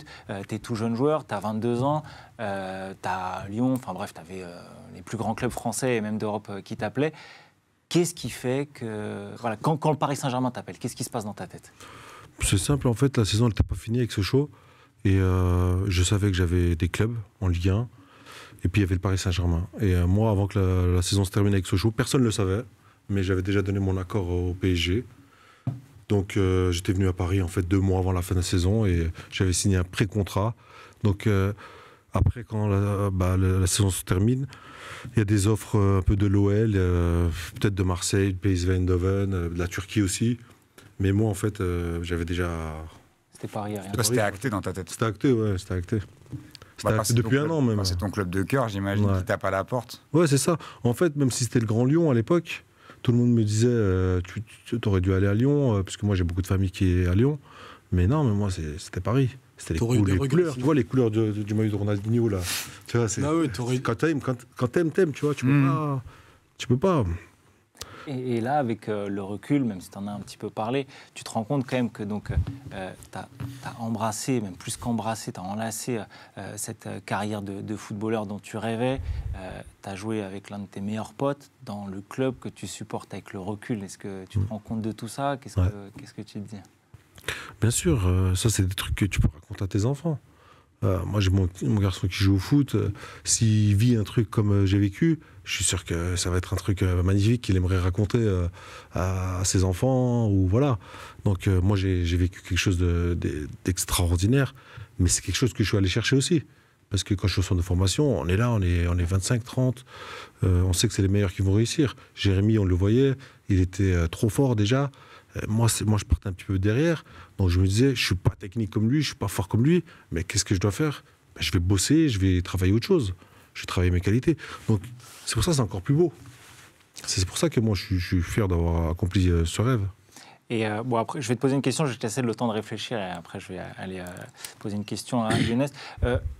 tu es tout jeune joueur, tu as 22 ans, tu as Lyon, enfin bref, tu avais les plus grands clubs français et même d'Europe qui t'appelaient. Qu'est-ce qui fait que. Voilà, quand, quand le Paris Saint-Germain t'appelle, qu'est-ce qui se passe dans ta tête C'est simple, en fait, la saison n'était pas finie avec Sochaux. Et je savais que j'avais des clubs en Ligue 1. Et puis il y avait le Paris Saint-Germain. Et euh, moi, avant que la, saison se termine avec Sochaux, personne ne le savait, mais j'avais déjà donné mon accord au PSG. Donc euh, j'étais venu à Paris en fait deux mois avant la fin de la saison et j'avais signé un pré-contrat. Donc euh, après, quand bah, la, saison se termine, il y a des offres un peu de l'OL, peut-être de Marseille, de PSV Eindhoven, de la Turquie aussi. Mais moi, en fait, j'avais déjà c'était C'était acté dans ta tête. C'était acté, ouais, c'était acté depuis un an même. C'est ton club de cœur, j'imagine, qui tape à la porte. Ouais, c'est ça. En fait, même si c'était le Grand Lyon à l'époque, tout le monde me disait euh, tu, aurais dû aller à Lyon, euh, puisque moi j'ai beaucoup de famille qui est à Lyon. Mais non, mais moi c'était Paris. C'était les, couleurs. Tu vois les couleurs du maillot de Ronaldinho là. Ah quand t'aimes, quand, t'aimes, tu vois. peux hmm. pas. Tu peux pas. Et, là, avec euh, le recul, même si tu en as un petit peu parlé, tu te rends compte quand même que donc euh, tu as, embrassé, même plus qu'embrassé, tu as enlacé euh, cette carrière de, footballeur dont tu rêvais. tu as joué avec l'un de tes meilleurs potes dans le club que tu supportes avec le recul. Est-ce que tu te mm. rends compte de tout ça Qu'est-ce que tu te dis Bien sûr, ça c'est des trucs que tu peux raconter à tes enfants. Euh, moi, j'ai mon, garçon qui joue au foot. Euh, s'il vit un truc comme euh, j'ai vécu, je suis sûr que ça va être un truc magnifique qu'il aimerait raconter à, ses enfants. Ou voilà. Donc, moi, j'ai vécu quelque chose d'extraordinaire. mais c'est quelque chose que je suis allé chercher aussi. Parce que quand je suis au centre de formation, on est là, on est, on est 25, 30. on sait que c'est les meilleurs qui vont réussir. Jérémy, on le voyait, il était trop fort déjà. Euh, moi, moi, je partais un petit peu derrière. Donc je me disais, je suis pas technique comme lui, je suis pas fort comme lui, mais qu'est-ce que je dois faire ben, Je vais bosser, je vais travailler autre chose. Je vais travailler mes qualités. Donc c'est pour ça c'est encore plus beau. C'est pour ça que moi, je, suis fier d'avoir accompli euh, ce rêve. Et euh, bon, après, je vais te poser une question, je vais te laisser le temps de réfléchir et après, je vais aller poser une question à jeunesse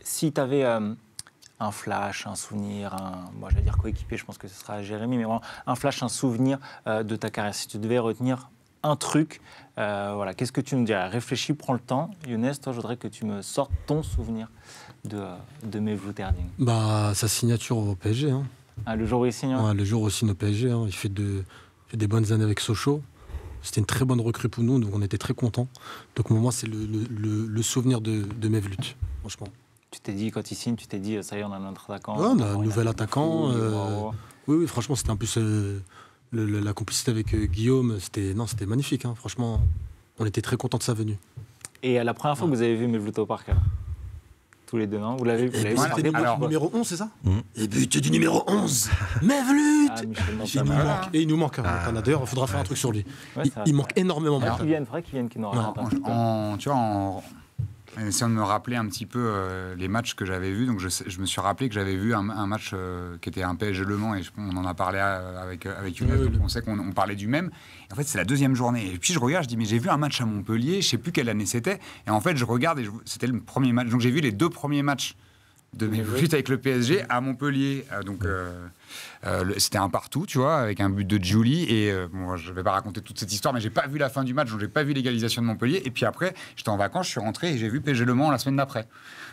si tu avais un flash, un souvenir, moi je vais dire coéquipé, je pense que ce sera Jérémy, mais vraiment un flash, un souvenir de ta carrière, si tu devais retenir un truc. Euh, voilà, qu'est-ce que tu me dirais Réfléchis, prends le temps. Younes, toi, je voudrais que tu me sortes ton souvenir de, de Mevlut Erding. Bah, sa signature au PSG. Hein. Ah, le jour où il signe hein? Le jour où il signe au PSG. Hein. Il fait, de, des bonnes années avec Sochaux. C'était une très bonne recrue pour nous, donc on était très content. Donc, moi, c'est le, souvenir de, de Mevlut, franchement. Tu t'es dit, quand il signe, tu t'es dit, ça y est, on a attaquant. on a un nouvel attaquant. Euh, oui, oui, franchement, c'était un plus le, la complicité avec euh, Guillaume, c'était non, c'était magnifique. Hein. Franchement, on était très content de sa venue. Et à la première fois que vous avez vu au Parker tous les deux, non Vous l'avez eh vu ben, C'était du numéro 11, c'est ça mmh. Et but du numéro 11 Mevlut ah, il nous manque. Et il nous manque. Hein. Ah. il faudra faire un truc sur lui. il, manque énormément. de il y qu'il vienne, qu'il qui vient qui rien. tu vois, en, en essayant de me rappeler un petit peu euh, les matchs que j'avais vus. Donc je, me suis rappelé que j'avais vu un, match euh, qui était un PSG Le Mans et on en a parlé euh, avec avec Younes, on sait qu'on parlait du même. en fait, c'est la deuxième journée. Et puis je regarde, je dis mais j'ai vu un match à Montpellier, je sais plus quelle année c'était. Et en fait, je regarde et c'était le premier match. Donc j'ai vu les deux premiers matchs de mes buts avec le PSG à Montpellier. Euh, donc euh, euh, c'était un partout, tu vois, avec un but de Julie. Et moi je ne vais pas raconter toute cette histoire, mais j'ai pas vu la fin du match, donc j'ai pas vu l'égalisation de Montpellier. Et puis après, j'étais en vacances, je suis rentré et j'ai vu PSG Le Mans la semaine d'après.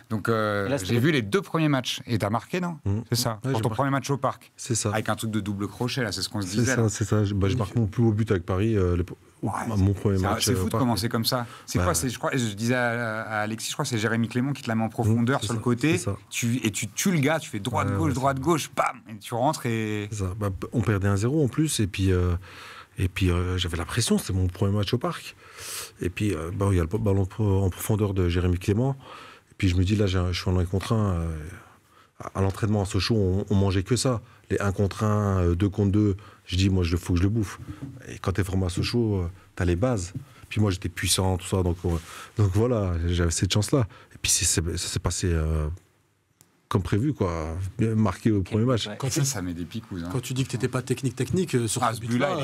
Donc j'ai vu les deux premiers matchs. Et t'as marqué, non mmh. C'est ça. ton premier match au parc. C'est ça. Avec un truc de double crochet, là, c'est ce qu'on se disait. C'est ça, c'est ça. Je, bah, marque mon plus haut but avec Paris. les ah, mon premier C'est euh, fou de commencer comme ça. Bah c'est Je crois, je disais à, Alexis, je crois que c'est Jérémy Clément qui te la mis en profondeur sur le côté. Tu, et tu tues le gars, tu fais droite, gauche, droite, gauche, bam Et tu rentres et. Bah, on perdait un 0 en plus, et puis. Euh, et puis euh, j'avais la pression, c'était mon premier match au parc. Et puis bah, il y a le ballon en profondeur de Jérémy Clément. Et puis je me dis là, je suis en 1 contre 1. à l'entraînement à Sochaux, on, on, mangeait que ça. Les 1 contre 1, 2 contre 2, je dis, moi, je le que je le bouffe. Et quand tu es format Sochaux, euh, tu as les bases. Puis moi, j'étais puissant, tout ça. Donc, donc voilà, j'avais cette chance-là. Et puis ça s'est passé euh, comme prévu, quoi. Marqué au premier match. Quand tu... ça des Quand tu dis que tu n'étais pas technique-technique, euh, sur ah, ce but-là,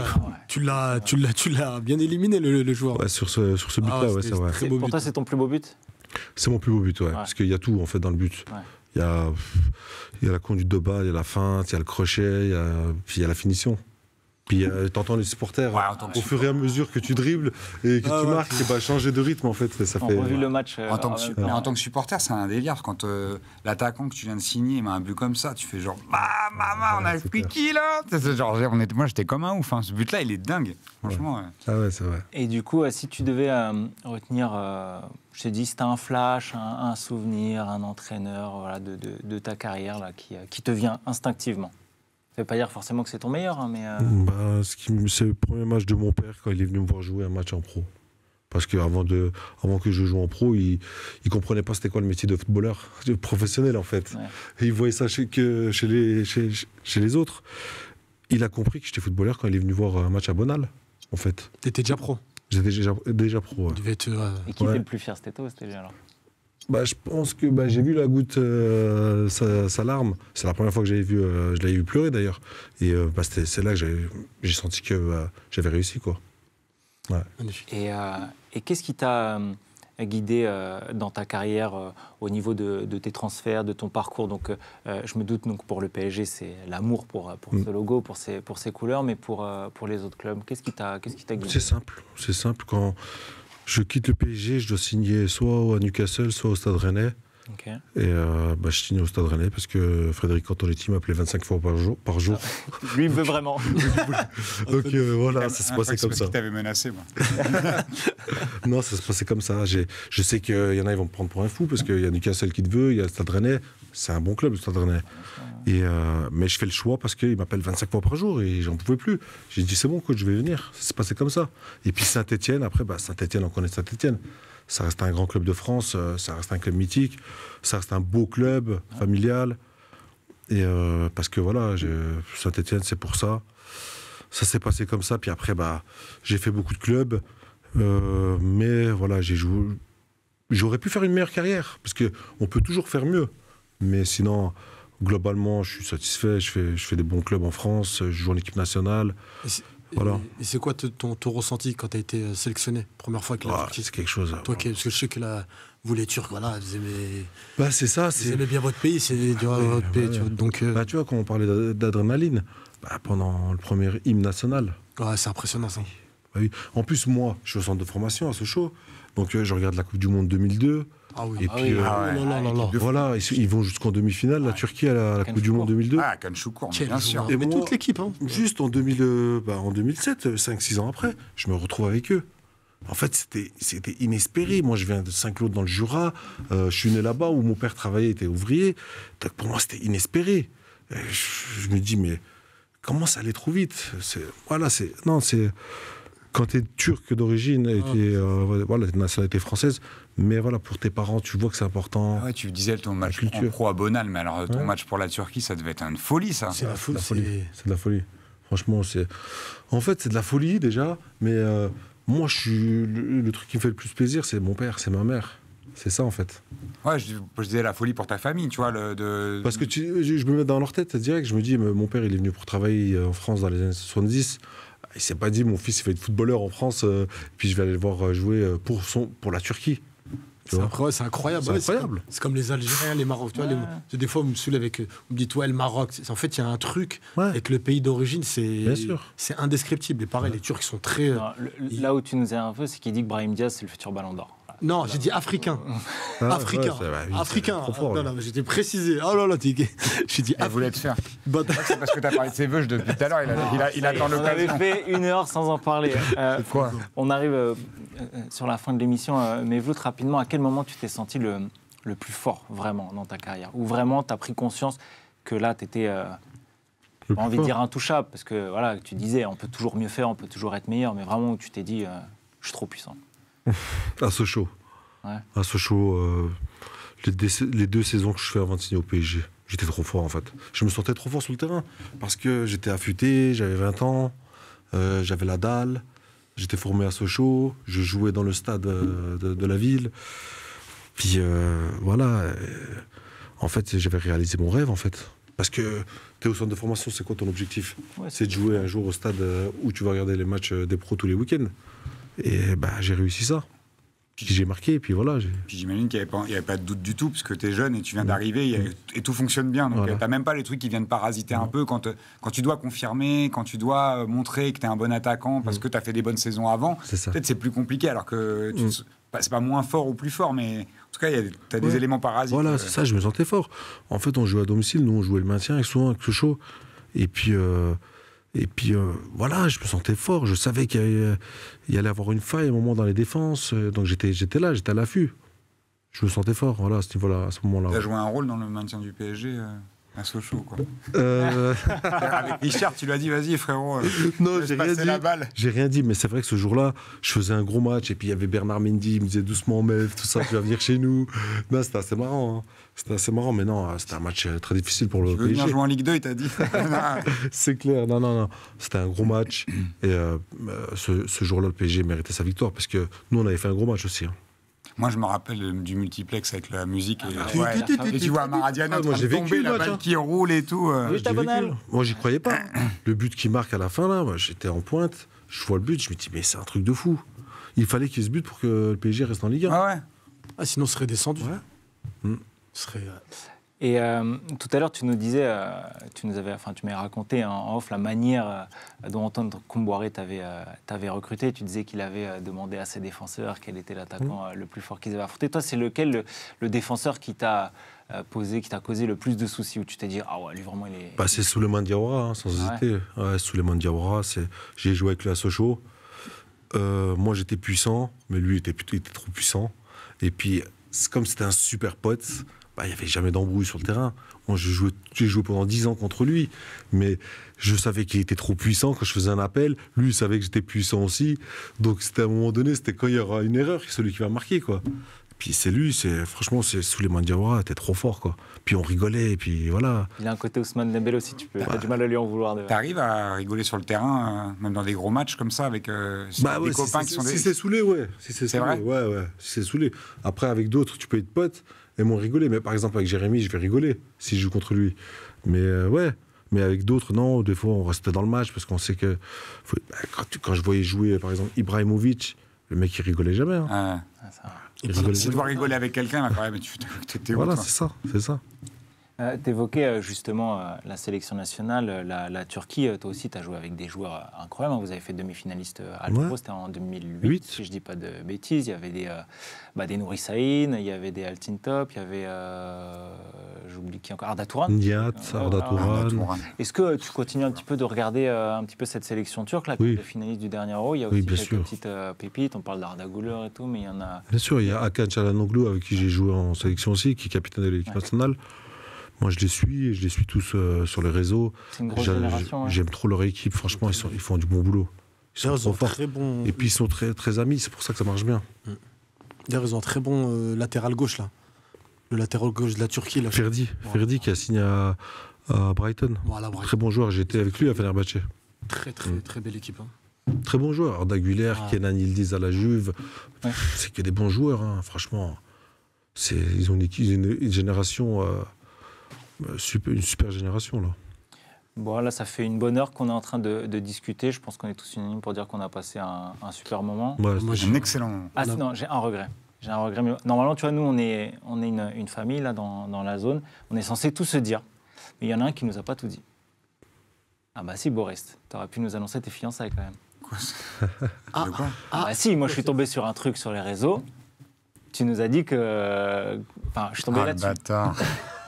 tu l'as bien éliminé, le, joueur. sur ce, sur ce but-là, ah c'est vrai. Pour toi, c'est ton plus beau but C'est mon plus beau but, ouais. Parce qu'il y a tout, en fait, dans le but. Il y, a, il y a la conduite de balle, il y a la feinte, il y a le crochet, il y a, puis il y a la finition. Puis euh, t'entends les supporters au fur et à mesure que tu dribbles et que ah tu marques, bah, changer de rythme en fait. Ça fait On le match. Euh, en, tant que, supporter, c'est un délire. Quand euh, l'attaquant que tu viens de signer met un but comme ça, tu fais genre maman, on a le qui là Moi j'étais comme un ouf. Hein. Ce but-là, il est dingue. Franchement. ouais, ah c'est vrai. Et du coup, euh, si tu devais retenir, je t'ai dis, c'était un flash, un, souvenir, un entraîneur voilà, de, ta carrière là, qui te vient instinctivement pas dire forcément que c'est ton meilleur, hein, mais. Euh, mm. Bah, c'est le premier match de mon père quand il est venu me voir jouer un match en pro. Parce que avant que je joue en pro, il comprenait pas c'était quoi le métier de footballeur, professionnel en fait. Et il voyait ça chez, que chez, les, chez, les autres. Il a compris que j'étais footballeur quand il est venu voir un match à Bonal, en fait. T'étais déjà pro J'étais déjà, déjà pro. être, euh, Et qui le plus fier C'était toi c'était alors bah, je pense que bah, j'ai vu la goutte, euh, sa, larme. C'est la première fois que j'avais vu, euh, je l'avais vu pleurer d'ailleurs. Et euh, bah, c'est là que j'ai senti que bah, j'avais réussi quoi. Ouais. Et, qu'est-ce qui t'a guidé dans ta carrière au niveau de, tes transferts, de ton parcours Donc, je me doute donc pour le PSG, c'est l'amour pour, pour mm. ce logo, pour ces pour ces couleurs, mais pour pour les autres clubs, qu'est-ce qui t'a qu'est-ce qui t'a guidé C'est simple, c'est simple quand je quitte le PSG, je dois signer soit à Newcastle, soit au Stade Rennais. Et euh, bah, je signe au Stade Rennais parce que Frédéric Antonetti m'appelait 25 fois par jour. Par jour. Ah, lui, il veut vraiment. Donc euh, voilà, ça se passait comme ça. Tu t'avais menacé, moi. non, ça se passait comme ça. Je sais qu'il y en a, ils vont me prendre pour un fou parce qu'il y a Newcastle qui te veut, il y a le Stade Rennais. C'est un bon club, le Stade Rennais. Euh, mais je fais le choix parce qu'il m'appelle 25 fois par jour et j'en pouvais plus. J'ai dit c'est bon que je vais venir. Ça s'est passé comme ça. Et puis saint etienne après bah, Saint-Étienne, on connaît Saint-Étienne. Ça reste un grand club de France, euh, ça reste un club mythique, ça reste un beau club familial. Et euh, parce que voilà, Saint-Étienne, c'est pour ça. Ça s'est passé comme ça. Puis après, bah, j'ai fait beaucoup de clubs, mais voilà, j'ai joué. J'aurais pu faire une meilleure carrière parce que on peut toujours faire mieux. Mais sinon, globalement, je suis satisfait. Je fais, je fais des bons clubs en France. Je joue en équipe nationale. Voilà. Et c'est quoi ton, ressenti quand tu as été euh, sélectionné Première fois que ah, C'est quelque chose. Toi, parce que je sais que vous, les Turcs, voilà, vous aimez. Bah, c'est ça. Vous aimez bien votre pays. C'est, tu votre pays euh, bah, tu vois, quand on parlait d'adrénaline, bah, pendant le premier hymne national. Ouais, c'est impressionnant ça. Bah en plus, moi, je suis au centre de formation à ce show, Donc, euh, je regarde la Coupe du Monde 2002. Et puis, voilà, ils, vont jusqu'en demi-finale. La ah, Turquie à la, Coupe du Monde 2002. Ah, Et Mais toute l'équipe. Hein. Juste en, euh, bah, en 2007, 5-6 euh, ans après, je me retrouve avec eux. En fait, c'était inespéré. Moi, je viens de Saint-Claude dans le Jura. Euh, je suis né là-bas où mon père travaillait, était ouvrier. Donc, pour moi, c'était inespéré. Je, me dis, mais comment ça allait trop vite Voilà, c'est. Non, c'est. Quand tu es turc d'origine et ah. tu es, nationalité française, mais voilà, pour tes parents, tu vois que c'est important. Ah ouais, tu disais ton match en pro à Bonal, mais alors ton match pour la Turquie, ça devait être une folie, ça. C'est la, folie. C'est de la folie. Franchement, c'est. En fait, c'est de la folie déjà, mais euh, moi, je suis le, truc qui me fait le plus plaisir, c'est mon père, c'est ma mère. C'est ça en fait. Ouais, je, disais la folie pour ta famille, tu vois. Le, de... Parce que je, me mets dans leur tête direct, je me dis, mon père il est venu pour travailler euh, en France dans les années 70. Il s'est pas dit, mon fils il va être footballeur en France, euh, puis je vais aller le voir jouer pour, son, pour la Turquie. C'est incroyable. C'est incroyable. C'est comme, les Algériens, les Marocains. Des fois, on me saoulez avec. Euh, on me dit, ouais, le Maroc. En fait, il y a un truc avec le pays d'origine, c'est indescriptible. Et pareil, les Turcs sont très. Euh, là où tu nous as un peu, c'est qu'il dit que Brahim Diaz, c'est le futur ballon d'or. Non, j'ai dit africain. Ah, africain. africain. non, non, mais j'étais précisé. Oh là là, t'es... j'ai dit. Elle voulait te faire. C'est parce que t'as parlé de ses veuves depuis tout à l'heure. Il, attend le On avait fait une heure sans en parler. Euh, quoi on arrive euh, euh, sur la fin de l'émission. mais Vlout, rapidement, à quel moment tu t'es senti le, le plus fort, vraiment, dans ta carrière Ou vraiment, t'as pris conscience que là, t'étais. J'ai envie de dire intouchable, parce que voilà, tu disais, on peut toujours mieux faire, on peut toujours être meilleur, mais vraiment, tu t'es dit, je suis trop puissant. à Sochaux. À Sochaux, euh, les, deux saisons que je fais avant de signer au PSG, j'étais trop fort en fait. Je me sentais trop fort sur le terrain parce que j'étais affûté, j'avais 20 ans, euh, j'avais la dalle, j'étais formé à Sochaux, je jouais dans le stade euh, de, la ville. Puis voilà, en fait, j'avais réalisé mon rêve en fait. Parce que tu es au centre de formation, c'est quoi ton objectif C'est de jouer un jour au stade où tu vas regarder les matchs des pros tous les week-ends. Et bah, j'ai réussi ça. J'ai marqué, et puis voilà. j'imagine qu'il n'y avait, avait, pas de doute du tout, parce que tu es jeune et tu viens d'arriver, mm. et, tout fonctionne bien. Donc tu n'as même pas les trucs qui viennent parasiter un peu quand, quand tu dois confirmer, quand tu dois euh, montrer que tu es un bon attaquant, parce mm. que tu as fait des bonnes saisons avant. Peut-être c'est plus compliqué, alors que mm. c'est pas moins fort ou plus fort, mais en tout cas, tu as des éléments parasites. Voilà, euh. ça, je me sentais fort. En fait, on jouait à domicile, nous on jouait le maintien et souvent avec chaud. Et puis, euh, et puis euh, voilà, je me sentais fort. Je savais qu'il y, y, allait avoir une faille à un moment dans les défenses. Euh, donc j'étais, là, j'étais à l'affût. Je me sentais fort voilà, à ce, voilà, ce moment-là. Tu as joué un rôle dans le maintien du PSG euh, à Sochaux, quoi. Richard, tu lui as dit, vas-y, frérot. non, j'ai rien dit. J'ai rien dit, mais c'est vrai que ce jour-là, je faisais un gros match. Et puis il y avait Bernard Mendy, il me disait doucement, meuf, tout ça, tu vas venir chez nous. Ben, c'était assez marrant. Hein. C'était assez marrant, mais non, euh, c'était un match euh, très difficile pour le tu veux PSG. venir jouer en Ligue 2, il t'a dit. c'est clair, non, non, non. C'était un gros match. Et euh, ce, jour-là, le PSG méritait sa victoire, parce que nous, on avait fait un gros match aussi. Hein. Moi, je me rappelle du multiplex avec la musique. Et, ah, tu, tu, tu vois ah, la balle hein. qui roule et tout. moi, j'y croyais pas. Le but qui marque à la fin, là, j'étais en pointe. Je vois le but, je me dis, mais c'est un truc de fou. Il fallait qu'il se bute pour que le PSG reste en Ligue 1. Ah ouais. Ah, sinon, on serait descendu. Ouais. Hmm. Et euh, tout à l'heure, tu nous disais, euh, tu nous avais, enfin, tu m'as raconté hein, en off la manière euh, dont Antoine Comboiré t'avait recruté. Tu disais qu'il avait demandé à ses défenseurs quel était l'attaquant mmh. le plus fort qu'ils avaient affronté. Toi, c'est lequel le, défenseur qui t'a posé, qui t'a causé le plus de soucis, où tu t'es dit, ah ouais, lui vraiment, il est. Bah, c'est Souleymane Diawara, hein, sans hésiter. Ouais. Souleymane Diawara, j'ai joué avec lui à Sochaux. moi, j'étais puissant, mais lui, il était, plutôt, il était trop puissant. Et puis, comme c'était un super pote. Bah, il n'y avait jamais d'embrouille sur le terrain. Moi, j'ai joué, pendant 10 ans contre lui, mais je savais qu'il était trop puissant quand je faisais un appel. Lui, il savait que j'étais puissant aussi. Donc, c'était à un moment donné, c'était quand il y aura une erreur, celui qui va marquer, quoi. Puis c'est lui, c'est franchement, c'est mains Diawara, t'es trop fort, quoi. Puis on rigolait, et puis voilà. Il a un côté Ousmane Dembélé aussi, tu peux. Bah, du mal à lui en vouloir. Tu arrives à rigoler sur le terrain, euh, même dans des gros matchs comme ça, avec euh, bah des copains qui sont des. Si c'est saoulé, ouais. Si c'est vrai ouais, ouais. Si c'est saoulé Après, avec d'autres, tu peux être pote elles m'ont rigolé. Mais par exemple, avec Jérémy, je vais rigoler si je joue contre lui. Mais euh, ouais. Mais avec d'autres, non. Des fois, on reste dans le match parce qu'on sait que. Bah, quand, quand, je voyais jouer, par exemple, Ibrahimovic, le mec, il rigolait jamais. Hein. Ah, ça Il si tu dois rigoler avec quelqu'un, là, quand même, tu Voilà, c'est ça. C'est ça. Euh, tu évoquais euh, justement euh, la sélection nationale, euh, la, Turquie. Toi aussi, tu as joué avec des joueurs incroyables. Hein. Vous avez fait demi-finaliste à l'Euro, c'était en 2008, si je ne dis pas de bêtises. Il y avait des, bah, des il y avait des Altintop, il y avait, j'oublie qui encore, Arda Touran. Ndiat, Arda Touran. Est-ce que tu continues un petit peu de regarder un petit peu cette sélection turque, la oui. finaliste du dernier Euro Il y a aussi oui, petites pépites, on parle d'Arda Guler et tout, mais il y en a... Bien sûr, il y a Hakan Çalhanoğlu avec qui j'ai joué en sélection aussi, qui est capitaine de l'équipe nationale. Moi, je les suis, et je les suis tous euh, sur les réseaux. J'aime trop leur équipe. Franchement, ils, font du bon boulot. Ils sont, très bons. Et puis, ils sont très, très amis. C'est pour ça que ça marche bien. Mm. D'ailleurs, ils ont un très bon euh, latéral gauche, là. Le latéral gauche de la Turquie, là. Ferdi, Ferdi qui a signé à, Brighton. Très bon joueur. J'étais avec lui à Fenerbahce. Très, très, mm. très belle équipe. Hein. Très bon joueur. D'Aguilaire, ah. Kenan Ildiz à la Juve. qu'il C'est que des bons joueurs, hein. franchement. Ils ont une, une, génération. Euh, euh, une super génération, là. Bon, là, ça fait une bonne heure qu'on est en train de, discuter. Je pense qu'on est tous unanimes pour dire qu'on a passé un, super moment. moi, j'ai un excellent. Ah, non, non j'ai un regret. J'ai un regret. normalement, tu vois, nous, on est, on est une, famille, là, dans, dans, la zone. On est censé tout se dire. Mais il y en a un qui nous a pas tout dit. Ah, bah si, Boris, t'aurais pu nous annoncer tes fiançailles, quand même. Quoi ah, ah, ah, bah, si, moi, je suis tombé sur un truc sur les réseaux. Tu nous as dit que. Enfin, je suis tombé ah, là-dessus.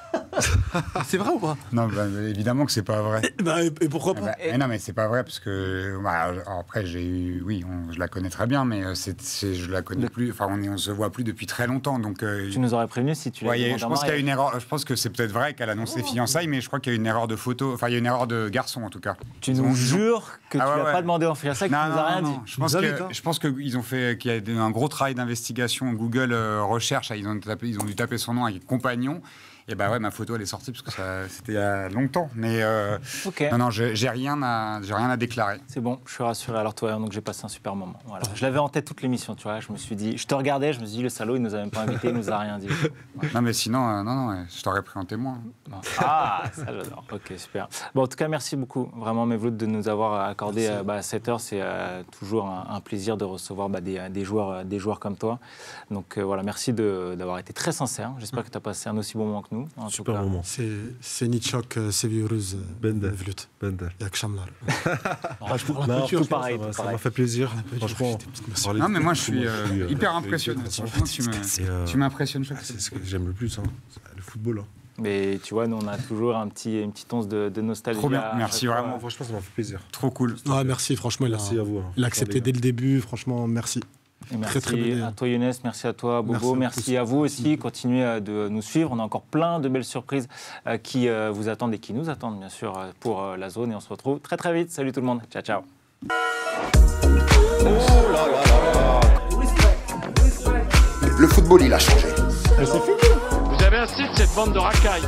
c'est vrai ou pas Non, bah, évidemment que c'est pas vrai. Eh ben, et, pourquoi eh pas ben, eh Non, mais c'est pas vrai parce que bah, après j'ai eu, oui, je la connais très bien, mais euh, c'est, je la connais plus. Enfin, on, on se voit plus depuis très longtemps, donc. Euh, tu nous aurais prévenu si tu. Ouais, je pense qu'il y a une erreur. Je pense que c'est peut-être vrai qu'elle annonce les oh. fiançailles, mais je crois qu'il y a une erreur de photo. Enfin, il y a une erreur de garçon en tout cas. Tu nous jures que ah tu n'as pas demandé en fiançailles, que non, tu rien dit. Je pense, que, hein. je pense qu'ils ont fait qu'il y a un gros travail d'investigation. Google euh, recherche, ils ont, ils ont dû taper son nom avec compagnon. Et eh bah ben ouais, ma photo elle est sortie parce que c'était il y a longtemps. Mais euh, non, non, j'ai rien à, j'ai rien à déclarer. C'est bon, je suis rassuré. Alors toi, donc j'ai passé un super moment. Voilà. Je l'avais en tête toute l'émission, tu vois. Je me suis dit, je te regardais, je me suis dit le salaud, il nous a même pas invité, il nous a rien dit. Non mais sinon, euh, non non, je t'aurais pris en témoin. Ah, ça j'adore. Ok, super. Bon, en tout cas, merci beaucoup, vraiment vous de nous avoir euh, accordé bah, cette heure. C'est toujours un, plaisir de recevoir bah, des, joueurs, des joueurs comme toi. Donc voilà, merci d'avoir été très sincère. J'espère mm. que tu as passé un aussi bon moment que nous. En Super tout cas. moment. C'est Nitschok, euh, Seviuruz, euh, Bender. Vlut. Bender. Yakshamlar. Tout pareil. Ça m'a fait plaisir. Franchement. Non, mais moi, je suis euh, hyper impressionné. tu m'impressionnes chaque ah, C'est ce que j'aime le plus, hein, le football. Hein. Mais tu vois, nous, on a toujours un petit, une petite once de, de nostalgie. Trop bien, merci vraiment. Franchement, ça m'a fait plaisir. Trop cool. Ah, merci, franchement. Merci il a, à vous. Hein. Il a accepté dès le début, franchement, merci merci à toi Younes, merci à toi Bobo, merci, à vous aussi. Continuez euh, de nous suivre. On a encore plein de belles surprises euh, qui euh, vous attendent et qui nous attendent bien sûr pour la zone. Et on se retrouve très très vite. Salut tout le monde. Ciao ciao. Le football il a changé. Vous avez de cette bande de racailles.